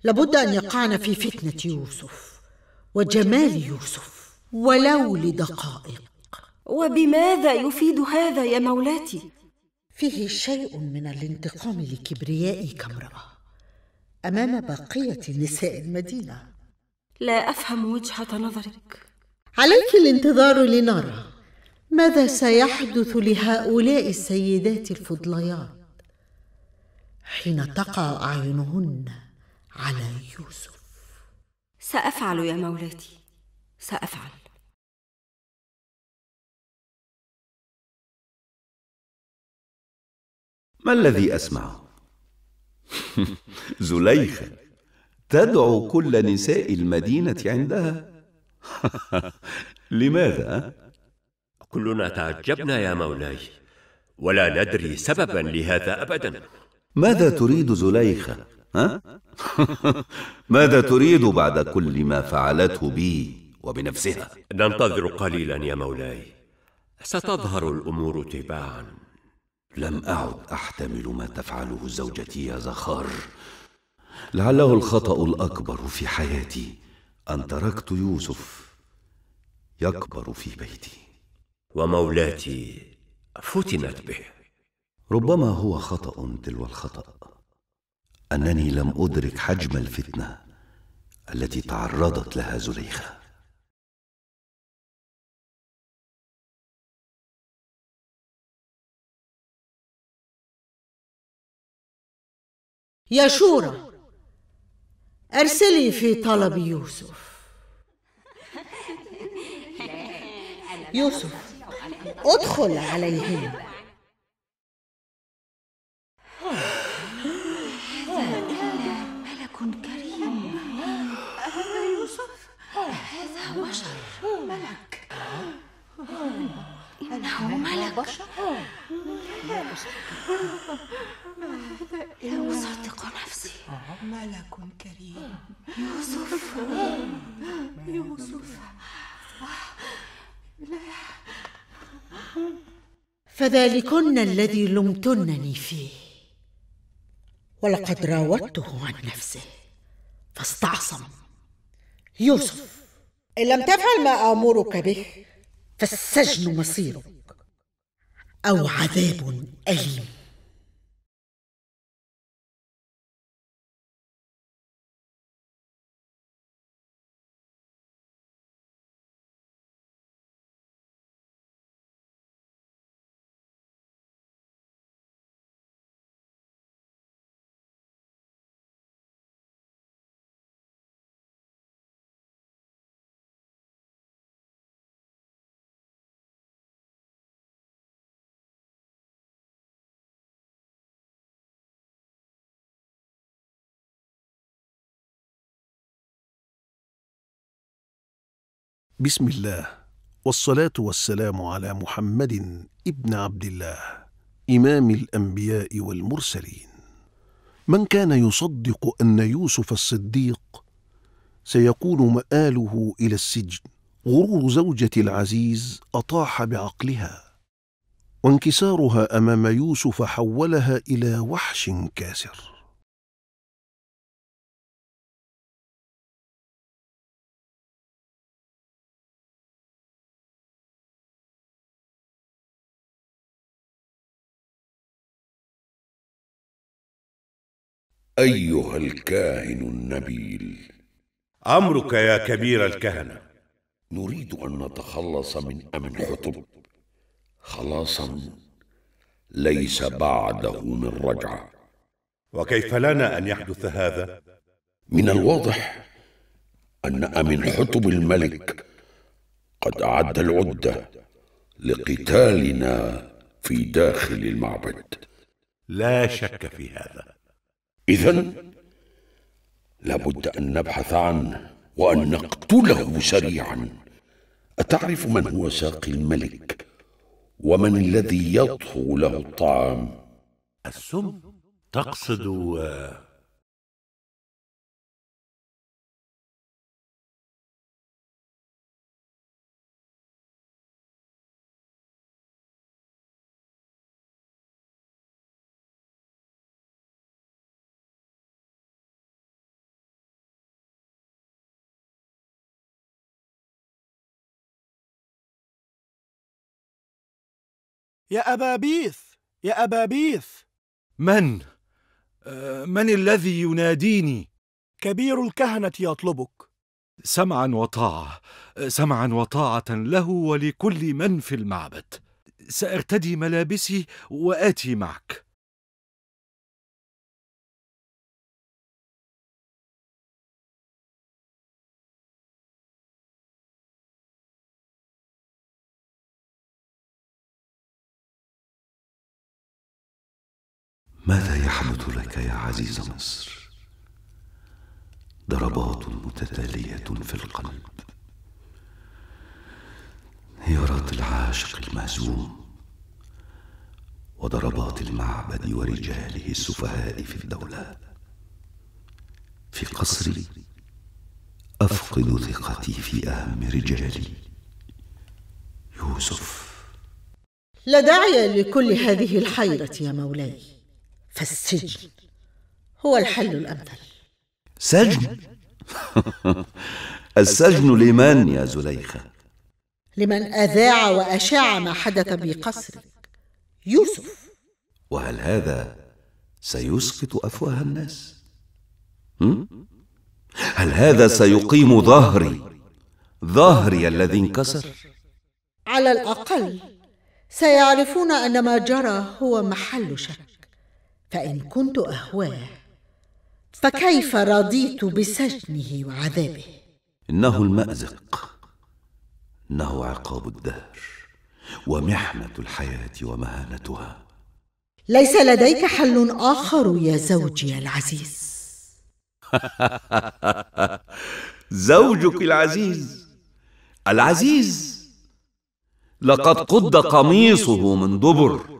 لابد أن يقعن في فتنة يوسف وجمال يوسف ولو لدقائق وبماذا يفيد هذا يا مولاتي فيه شيء من الانتقام لكبريائي كامراه امام بقيه نساء المدينه لا افهم وجهه نظرك عليك الانتظار لنرى ماذا سيحدث لهؤلاء السيدات الفضليات حين تقع اعينهن على يوسف سافعل يا مولاتي سافعل ما الذي أسمعه؟ زليخة تدعو كل نساء المدينة عندها لماذا؟ كلنا تعجبنا يا مولاي ولا ندري سببا لهذا أبدا ماذا تريد زليخة؟ ها؟ ماذا تريد بعد كل ما فعلته بي وبنفسها؟ ننتظر قليلا يا مولاي ستظهر الأمور تباعاً لم أعد أحتمل ما تفعله زوجتي يا زخار لعله الخطأ الأكبر في حياتي أن تركت يوسف يكبر في بيتي ومولاتي فتنت به ربما هو خطأ تلو الخطأ أنني لم أدرك حجم الفتنة التي تعرضت لها زليخه يا شورى أرسلي في طلب يوسف يوسف ادخل عليهم هذا إلا ملك كريم يوسف هذا بشر ملك إنه ملك لا أصدق نفسي ملك كريم يوسف يوسف لا فذلكن الذي لمتنني فيه ولقد راودته عن نفسه فاستعصم يوسف إن لم تفعل ما آمرك به فالسجن مصيرك أو عذاب أليم بسم الله والصلاة والسلام على محمد ابن عبد الله إمام الأنبياء والمرسلين من كان يصدق أن يوسف الصديق سيكون مآله إلى السجن غرور زوجة العزيز أطاح بعقلها وانكسارها أمام يوسف حولها إلى وحش كاسر أيها الكاهن النبيل أمرك يا كبير الكهنة نريد أن نتخلص من أمن حطب خلاصا ليس بعده من رجعة وكيف لنا أن يحدث هذا؟ من الواضح أن أمن حطب الملك قد أعد العدة لقتالنا في داخل المعبد لا شك في هذا إذا لابد أن نبحث عنه وأن نقتله سريعا أتعرف من هو ساقي الملك ومن الذي يطهو له الطعام السم تقصد آه، يا أبابيث يا أبابيث من؟ أه، من الذي يناديني؟ كبير الكهنة يطلبك سمعا وطاعة سمعا وطاعة له ولكل من في المعبد سأرتدي ملابسي وآتي معك ماذا يحدث لك يا عزيز مصر ضربات متتاليه في القلب هيارات العاشق المهزوم وضربات المعبد ورجاله السفهاء في الدوله في قصري افقد ثقتي في اهم رجالي يوسف لا داعي لكل هذه الحيره يا مولاي فالسجن هو الحل الأمثل سجن؟ السجن لمن يا زليخة؟ لمن أذاع وأشاع ما حدث بقصرك يوسف وهل هذا سيسقط أفواه الناس؟ هل هذا سيقيم ظهري ظهري الذي انكسر؟ على الأقل سيعرفون أن ما جرى هو محل شك فإن كنت أهواه فكيف رضيت بسجنه وعذابه إنه المأزق إنه عقاب الدهر ومحنة الحياة ومهانتها ليس لديك حل آخر يا زوجي العزيز زوجك العزيز العزيز لقد قد قميصه من دبر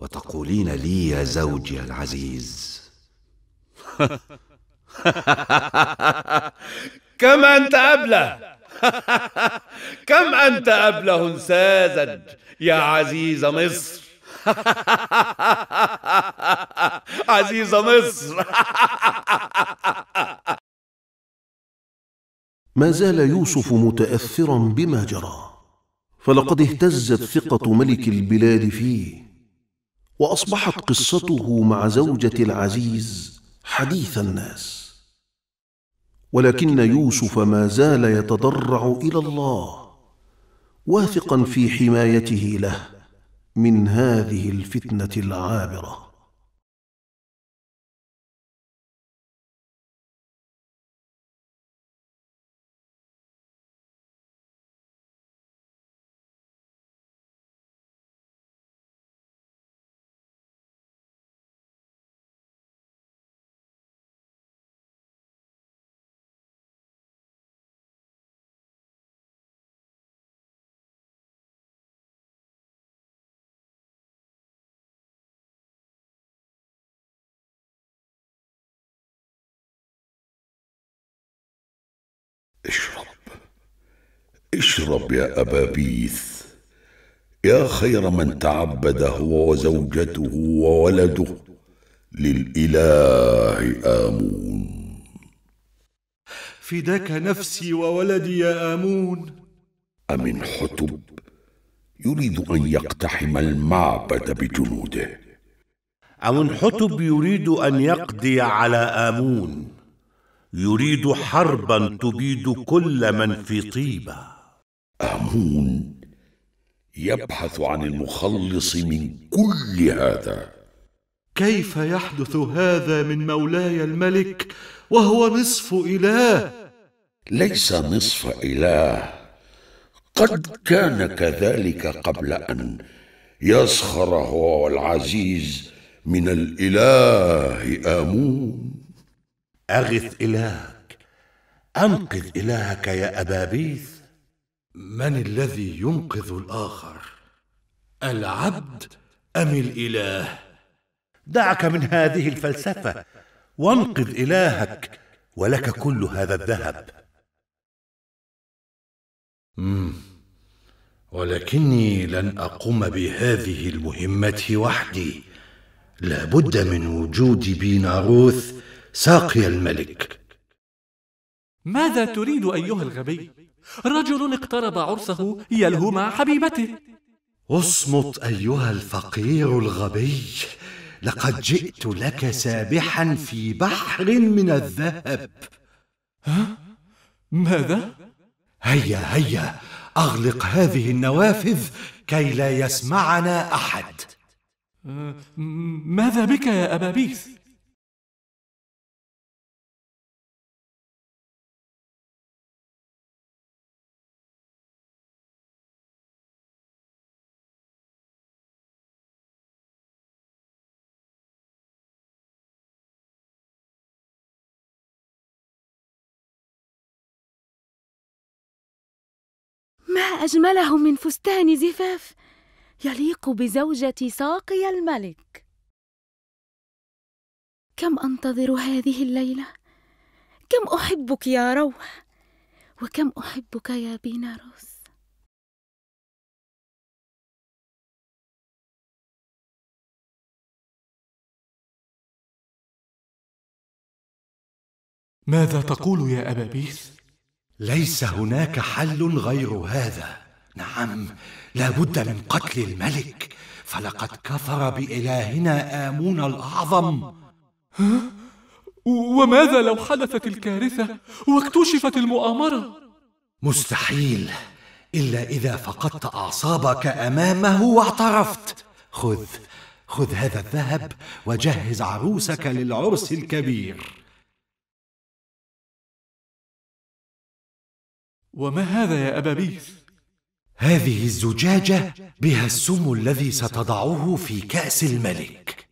وتقولين لي يا زوجي العزيز كم أنت أبله كم أنت أبله ساذج يا عزيز مصر عزيز مصر ما زال يوسف متأثرا بما جرى فلقد اهتزت ثقة ملك البلاد فيه واصبحت قصته مع زوجه العزيز حديث الناس ولكن يوسف ما زال يتضرع الى الله واثقا في حمايته له من هذه الفتنه العابره اشرب يا أبابيث يا خير من تعبد هو وزوجته وولده للإله آمون فداك نفسي وولدي يا آمون أمن حتب يريد أن يقتحم المعبد بجنوده أمن حتب يريد أن يقضي على آمون يريد حربا تبيد كل من في طيبه أمون يبحث عن المخلص من كل هذا كيف يحدث هذا من مولاي الملك وهو نصف إله ليس نصف إله قد كان كذلك قبل أن يسخر هو العزيز من الإله آمون أغث إلهك أنقذ إلهك يا أبابيث من الذي ينقذ الآخر العبد أم الإله دعك من هذه الفلسفة وانقذ إلهك ولك كل هذا الذهب مم. ولكني لن أقوم بهذه المهمة وحدي لابد من وجود بيناروث ساقي الملك ماذا تريد أيها الغبي؟ رجل اقترب عرسه يلهو مع حبيبته اصمت ايها الفقير الغبي لقد جئت لك سابحا في بحر من الذهب ها؟ ماذا؟ هيا هيا أغلق هذه النوافذ كي لا يسمعنا أحد أه، ماذا بك يا أبابيس؟ أجمله من فستان زفاف يليق بزوجة ساقي الملك كم أنتظر هذه الليلة كم أحبك يا روح وكم أحبك يا بيناروس ماذا تقول يا أبابيس؟ ليس هناك حل غير هذا نعم لا بد من قتل الملك فلقد كفر بإلهنا آمون الأعظم وماذا لو حدثت الكارثة واكتشفت المؤامرة؟ مستحيل إلا إذا فقدت أعصابك أمامه واعترفت خذ خذ هذا الذهب وجهز عروسك للعرس الكبير وما هذا يا أبا هذه الزجاجة بها السم الذي ستضعه في كأس الملك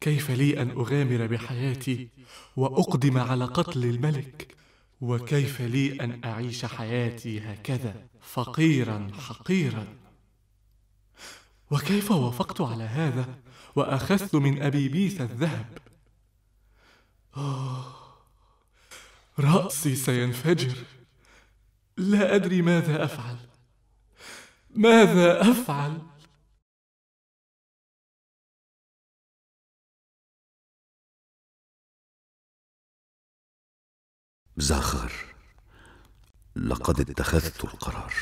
كيف لي أن أغامر بحياتي وأقدم على قتل الملك وكيف لي أن أعيش حياتي هكذا فقيرا حقيرا وكيف وافقت على هذا وأخذت من أبي بيس الذهب آه رأسي سينفجر لا أدري ماذا أفعل ماذا أفعل زاخر لقد اتخذت القرار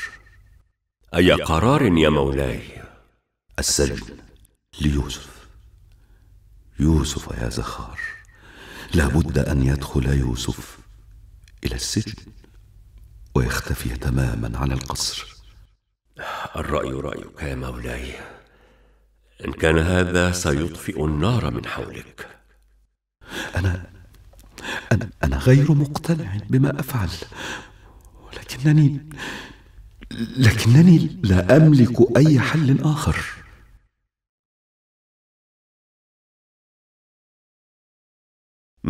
أي قرار يا مولاي السجن ليوسف يوسف يا زخار لابد أن يدخل يوسف إلى السجن ويختفي تماما عن القصر الرأي رأيك يا مولاي إن كان هذا سيطفئ النار من حولك أنا أنا, أنا غير مقتنع بما أفعل ولكنني لكنني لا أملك أي حل آخر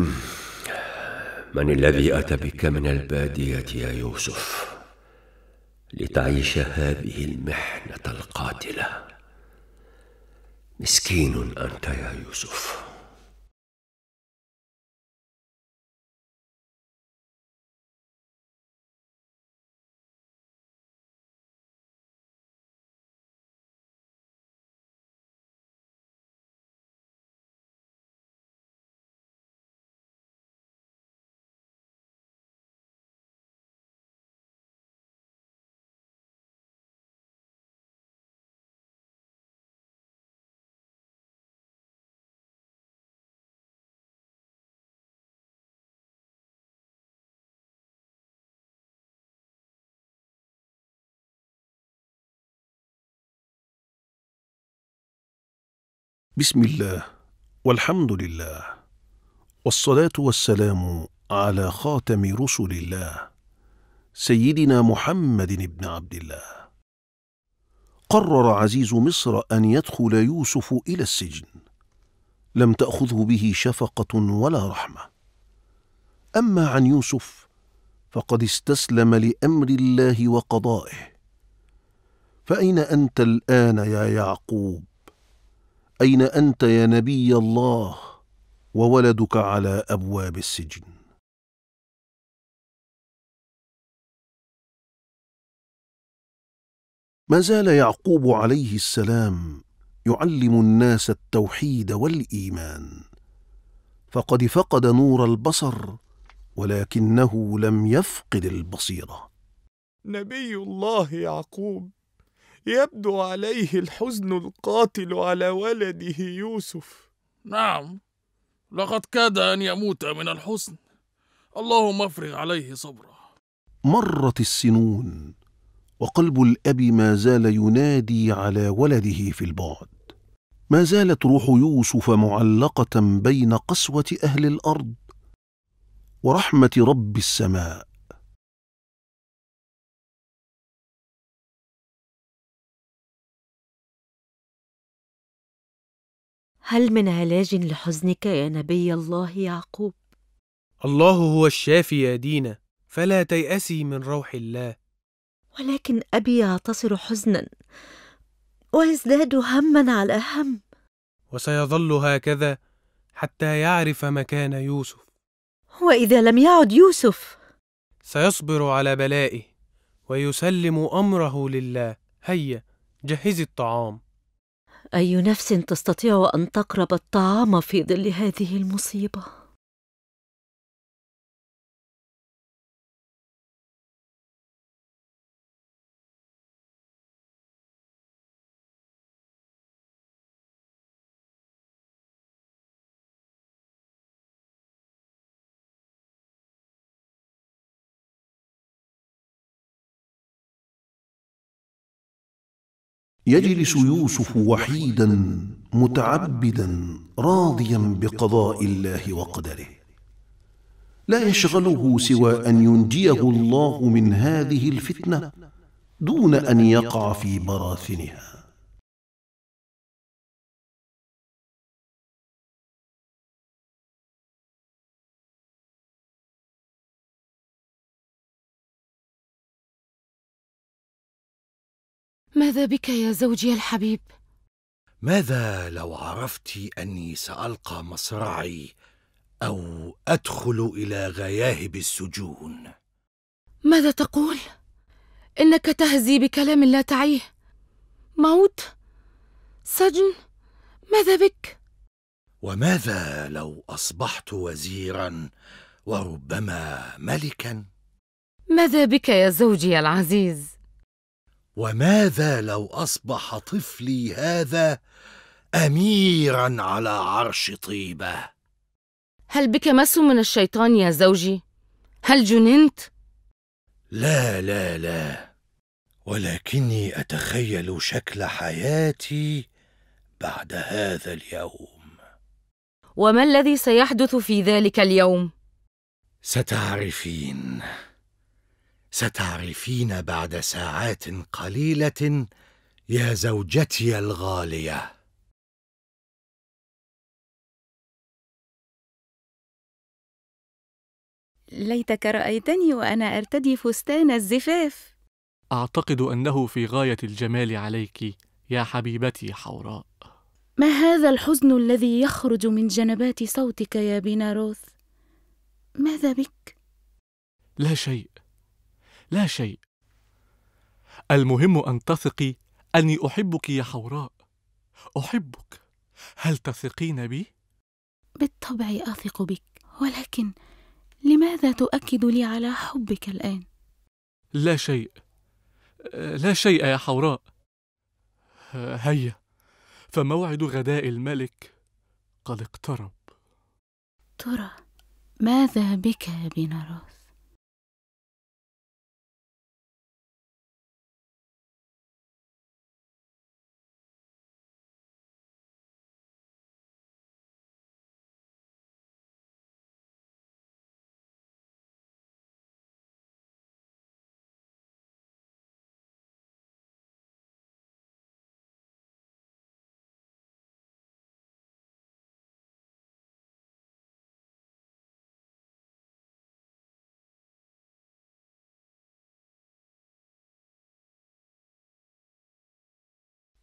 من الذي أتى بك من البادية يا يوسف لتعيش هذه المحنة القاتلة مسكين أنت يا يوسف بسم الله والحمد لله والصلاة والسلام على خاتم رسل الله سيدنا محمد بن عبد الله قرر عزيز مصر أن يدخل يوسف إلى السجن لم تأخذه به شفقة ولا رحمة أما عن يوسف فقد استسلم لأمر الله وقضائه فأين أنت الآن يا يعقوب اين انت يا نبي الله وولدك على ابواب السجن ما زال يعقوب عليه السلام يعلم الناس التوحيد والايمان فقد فقد نور البصر ولكنه لم يفقد البصيره نبي الله يعقوب يبدو عليه الحزن القاتل على ولده يوسف نعم لقد كاد ان يموت من الحزن اللهم افرغ عليه صبرا مرت السنون وقلب الاب ما زال ينادي على ولده في البعد ما زالت روح يوسف معلقه بين قسوه اهل الارض ورحمه رب السماء هل من علاج لحزنك يا نبي الله يعقوب الله هو الشافي يا دينا فلا تياسي من روح الله ولكن ابي يعتصر حزنا ويزداد هما على هم وسيظل هكذا حتى يعرف مكان يوسف واذا لم يعد يوسف سيصبر على بلائه ويسلم امره لله هيا جهزي الطعام اي نفس تستطيع ان تقرب الطعام في ظل هذه المصيبه يجلس يوسف وحيدا متعبدا راضيا بقضاء الله وقدره لا يشغله سوى أن ينجيه الله من هذه الفتنة دون أن يقع في براثنها ماذا بك يا زوجي الحبيب ماذا لو عرفت اني سالقى مصرعي او ادخل الى غياهب السجون ماذا تقول انك تهزي بكلام لا تعيه موت سجن ماذا بك وماذا لو اصبحت وزيرا وربما ملكا ماذا بك يا زوجي العزيز وماذا لو اصبح طفلي هذا اميرا على عرش طيبه هل بك مس من الشيطان يا زوجي هل جننت لا لا لا ولكني اتخيل شكل حياتي بعد هذا اليوم وما الذي سيحدث في ذلك اليوم ستعرفين ستعرفين بعد ساعات قليله يا زوجتي الغاليه ليتك رايتني وانا ارتدي فستان الزفاف اعتقد انه في غايه الجمال عليك يا حبيبتي حوراء ما هذا الحزن الذي يخرج من جنبات صوتك يا بيناروث ماذا بك لا شيء لا شيء المهم أن تثقي أني أحبك يا حوراء أحبك هل تثقين بي؟ بالطبع أثق بك ولكن لماذا تؤكد لي على حبك الآن؟ لا شيء لا شيء يا حوراء هيا فموعد غداء الملك قد اقترب ترى ماذا بك يا بيناروس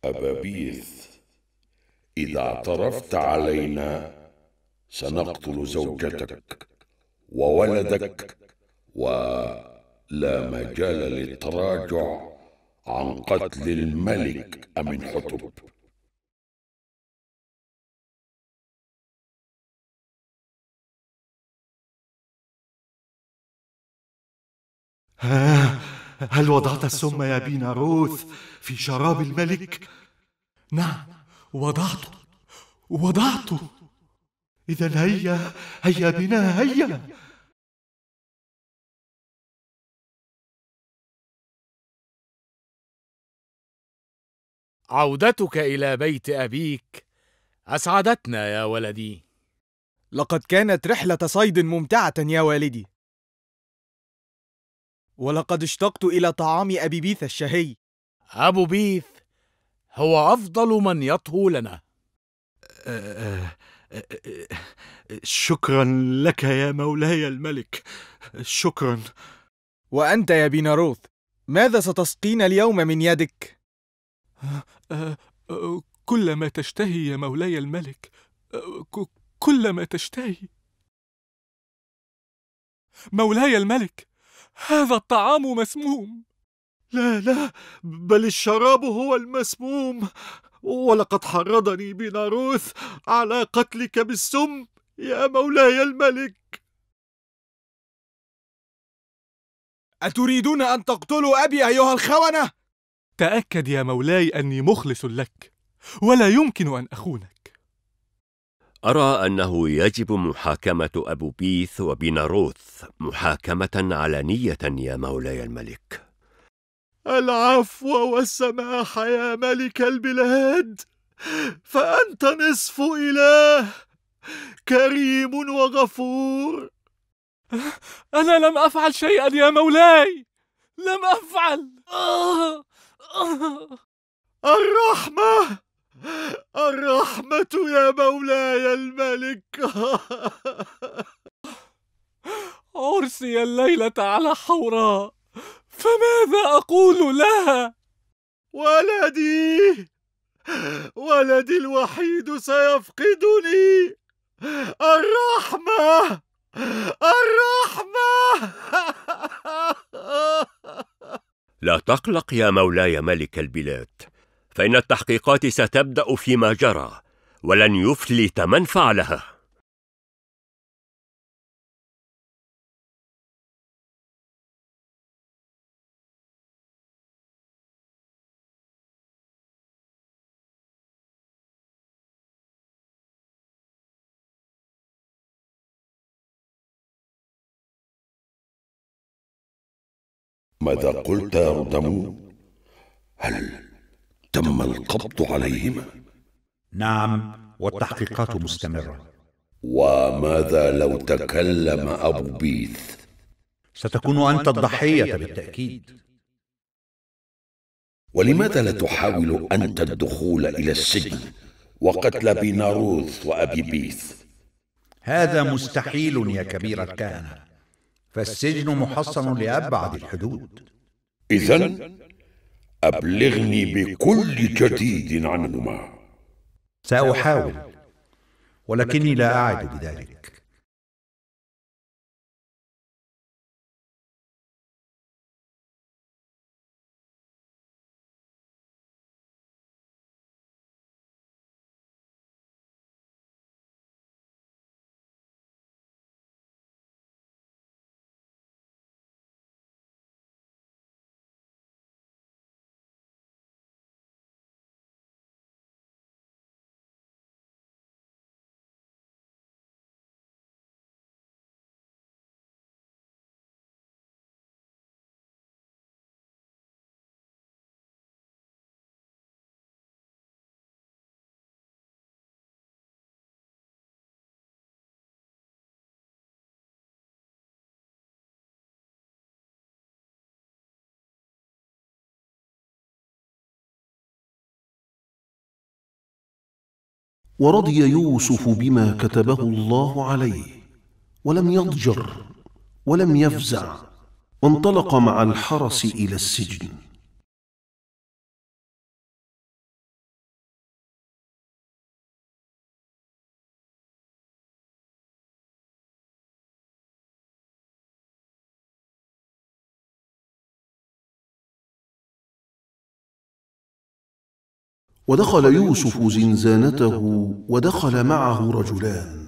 أبابيث إذا اعترفت علينا سنقتل زوجتك وولدك ولا مجال للتراجع عن قتل الملك حطب ها هل وضعت السم يا روث في شراب الملك نعم وضعته وضعته اذا هيا هيا بنا هيا عودتك الى بيت ابيك اسعدتنا يا ولدي لقد كانت رحله صيد ممتعه يا والدي ولقد اشتقت إلى طعام أبي بيث الشهي أبو بيث هو أفضل من يطهو لنا شكرا لك يا مولاي الملك شكرا وأنت يا بيناروث ماذا ستسقين اليوم من يدك؟ كل ما تشتهي يا مولاي الملك كل ما تشتهي مولاي الملك هذا الطعام مسموم لا لا بل الشراب هو المسموم ولقد حرضني بناروث على قتلك بالسم يا مولاي الملك أتريدون أن تقتلوا أبي أيها الخونة؟ تأكد يا مولاي أني مخلص لك ولا يمكن أن أخونك أرى أنه يجب محاكمة أبو بيث وبناروث محاكمة علنية يا مولاي الملك العفو والسماح يا ملك البلاد فأنت نصف إله كريم وغفور أنا لم أفعل شيئا يا مولاي لم أفعل آه، آه. الرحمة الرحمة يا مولاي الملك عرسي الليلة على حوراء فماذا أقول لها؟ ولدي ولدي الوحيد سيفقدني الرحمة الرحمة لا تقلق يا مولاي ملك البلاد فإن التحقيقات ستبدأ فيما جرى ولن يفلت من فعلها ماذا قلت يا ردمو؟ هل تم القبض عليهما نعم والتحقيقات مستمرة وماذا لو تكلم أبو بيث؟ ستكون أنت الضحية بالتأكيد ولماذا لا تحاول أنت الدخول إلى السجن وقتل بيناروث وأبي بيث؟ هذا مستحيل يا كبير الكهنة فالسجن محصن لأبعد الحدود إذا أبلغني بكل جديد عنهما سأحاول ولكني لا أعد بذلك ورضي يوسف بما كتبه الله عليه ولم يضجر ولم يفزع وانطلق مع الحرس الى السجن ودخل يوسف زنزانته ودخل معه رجلان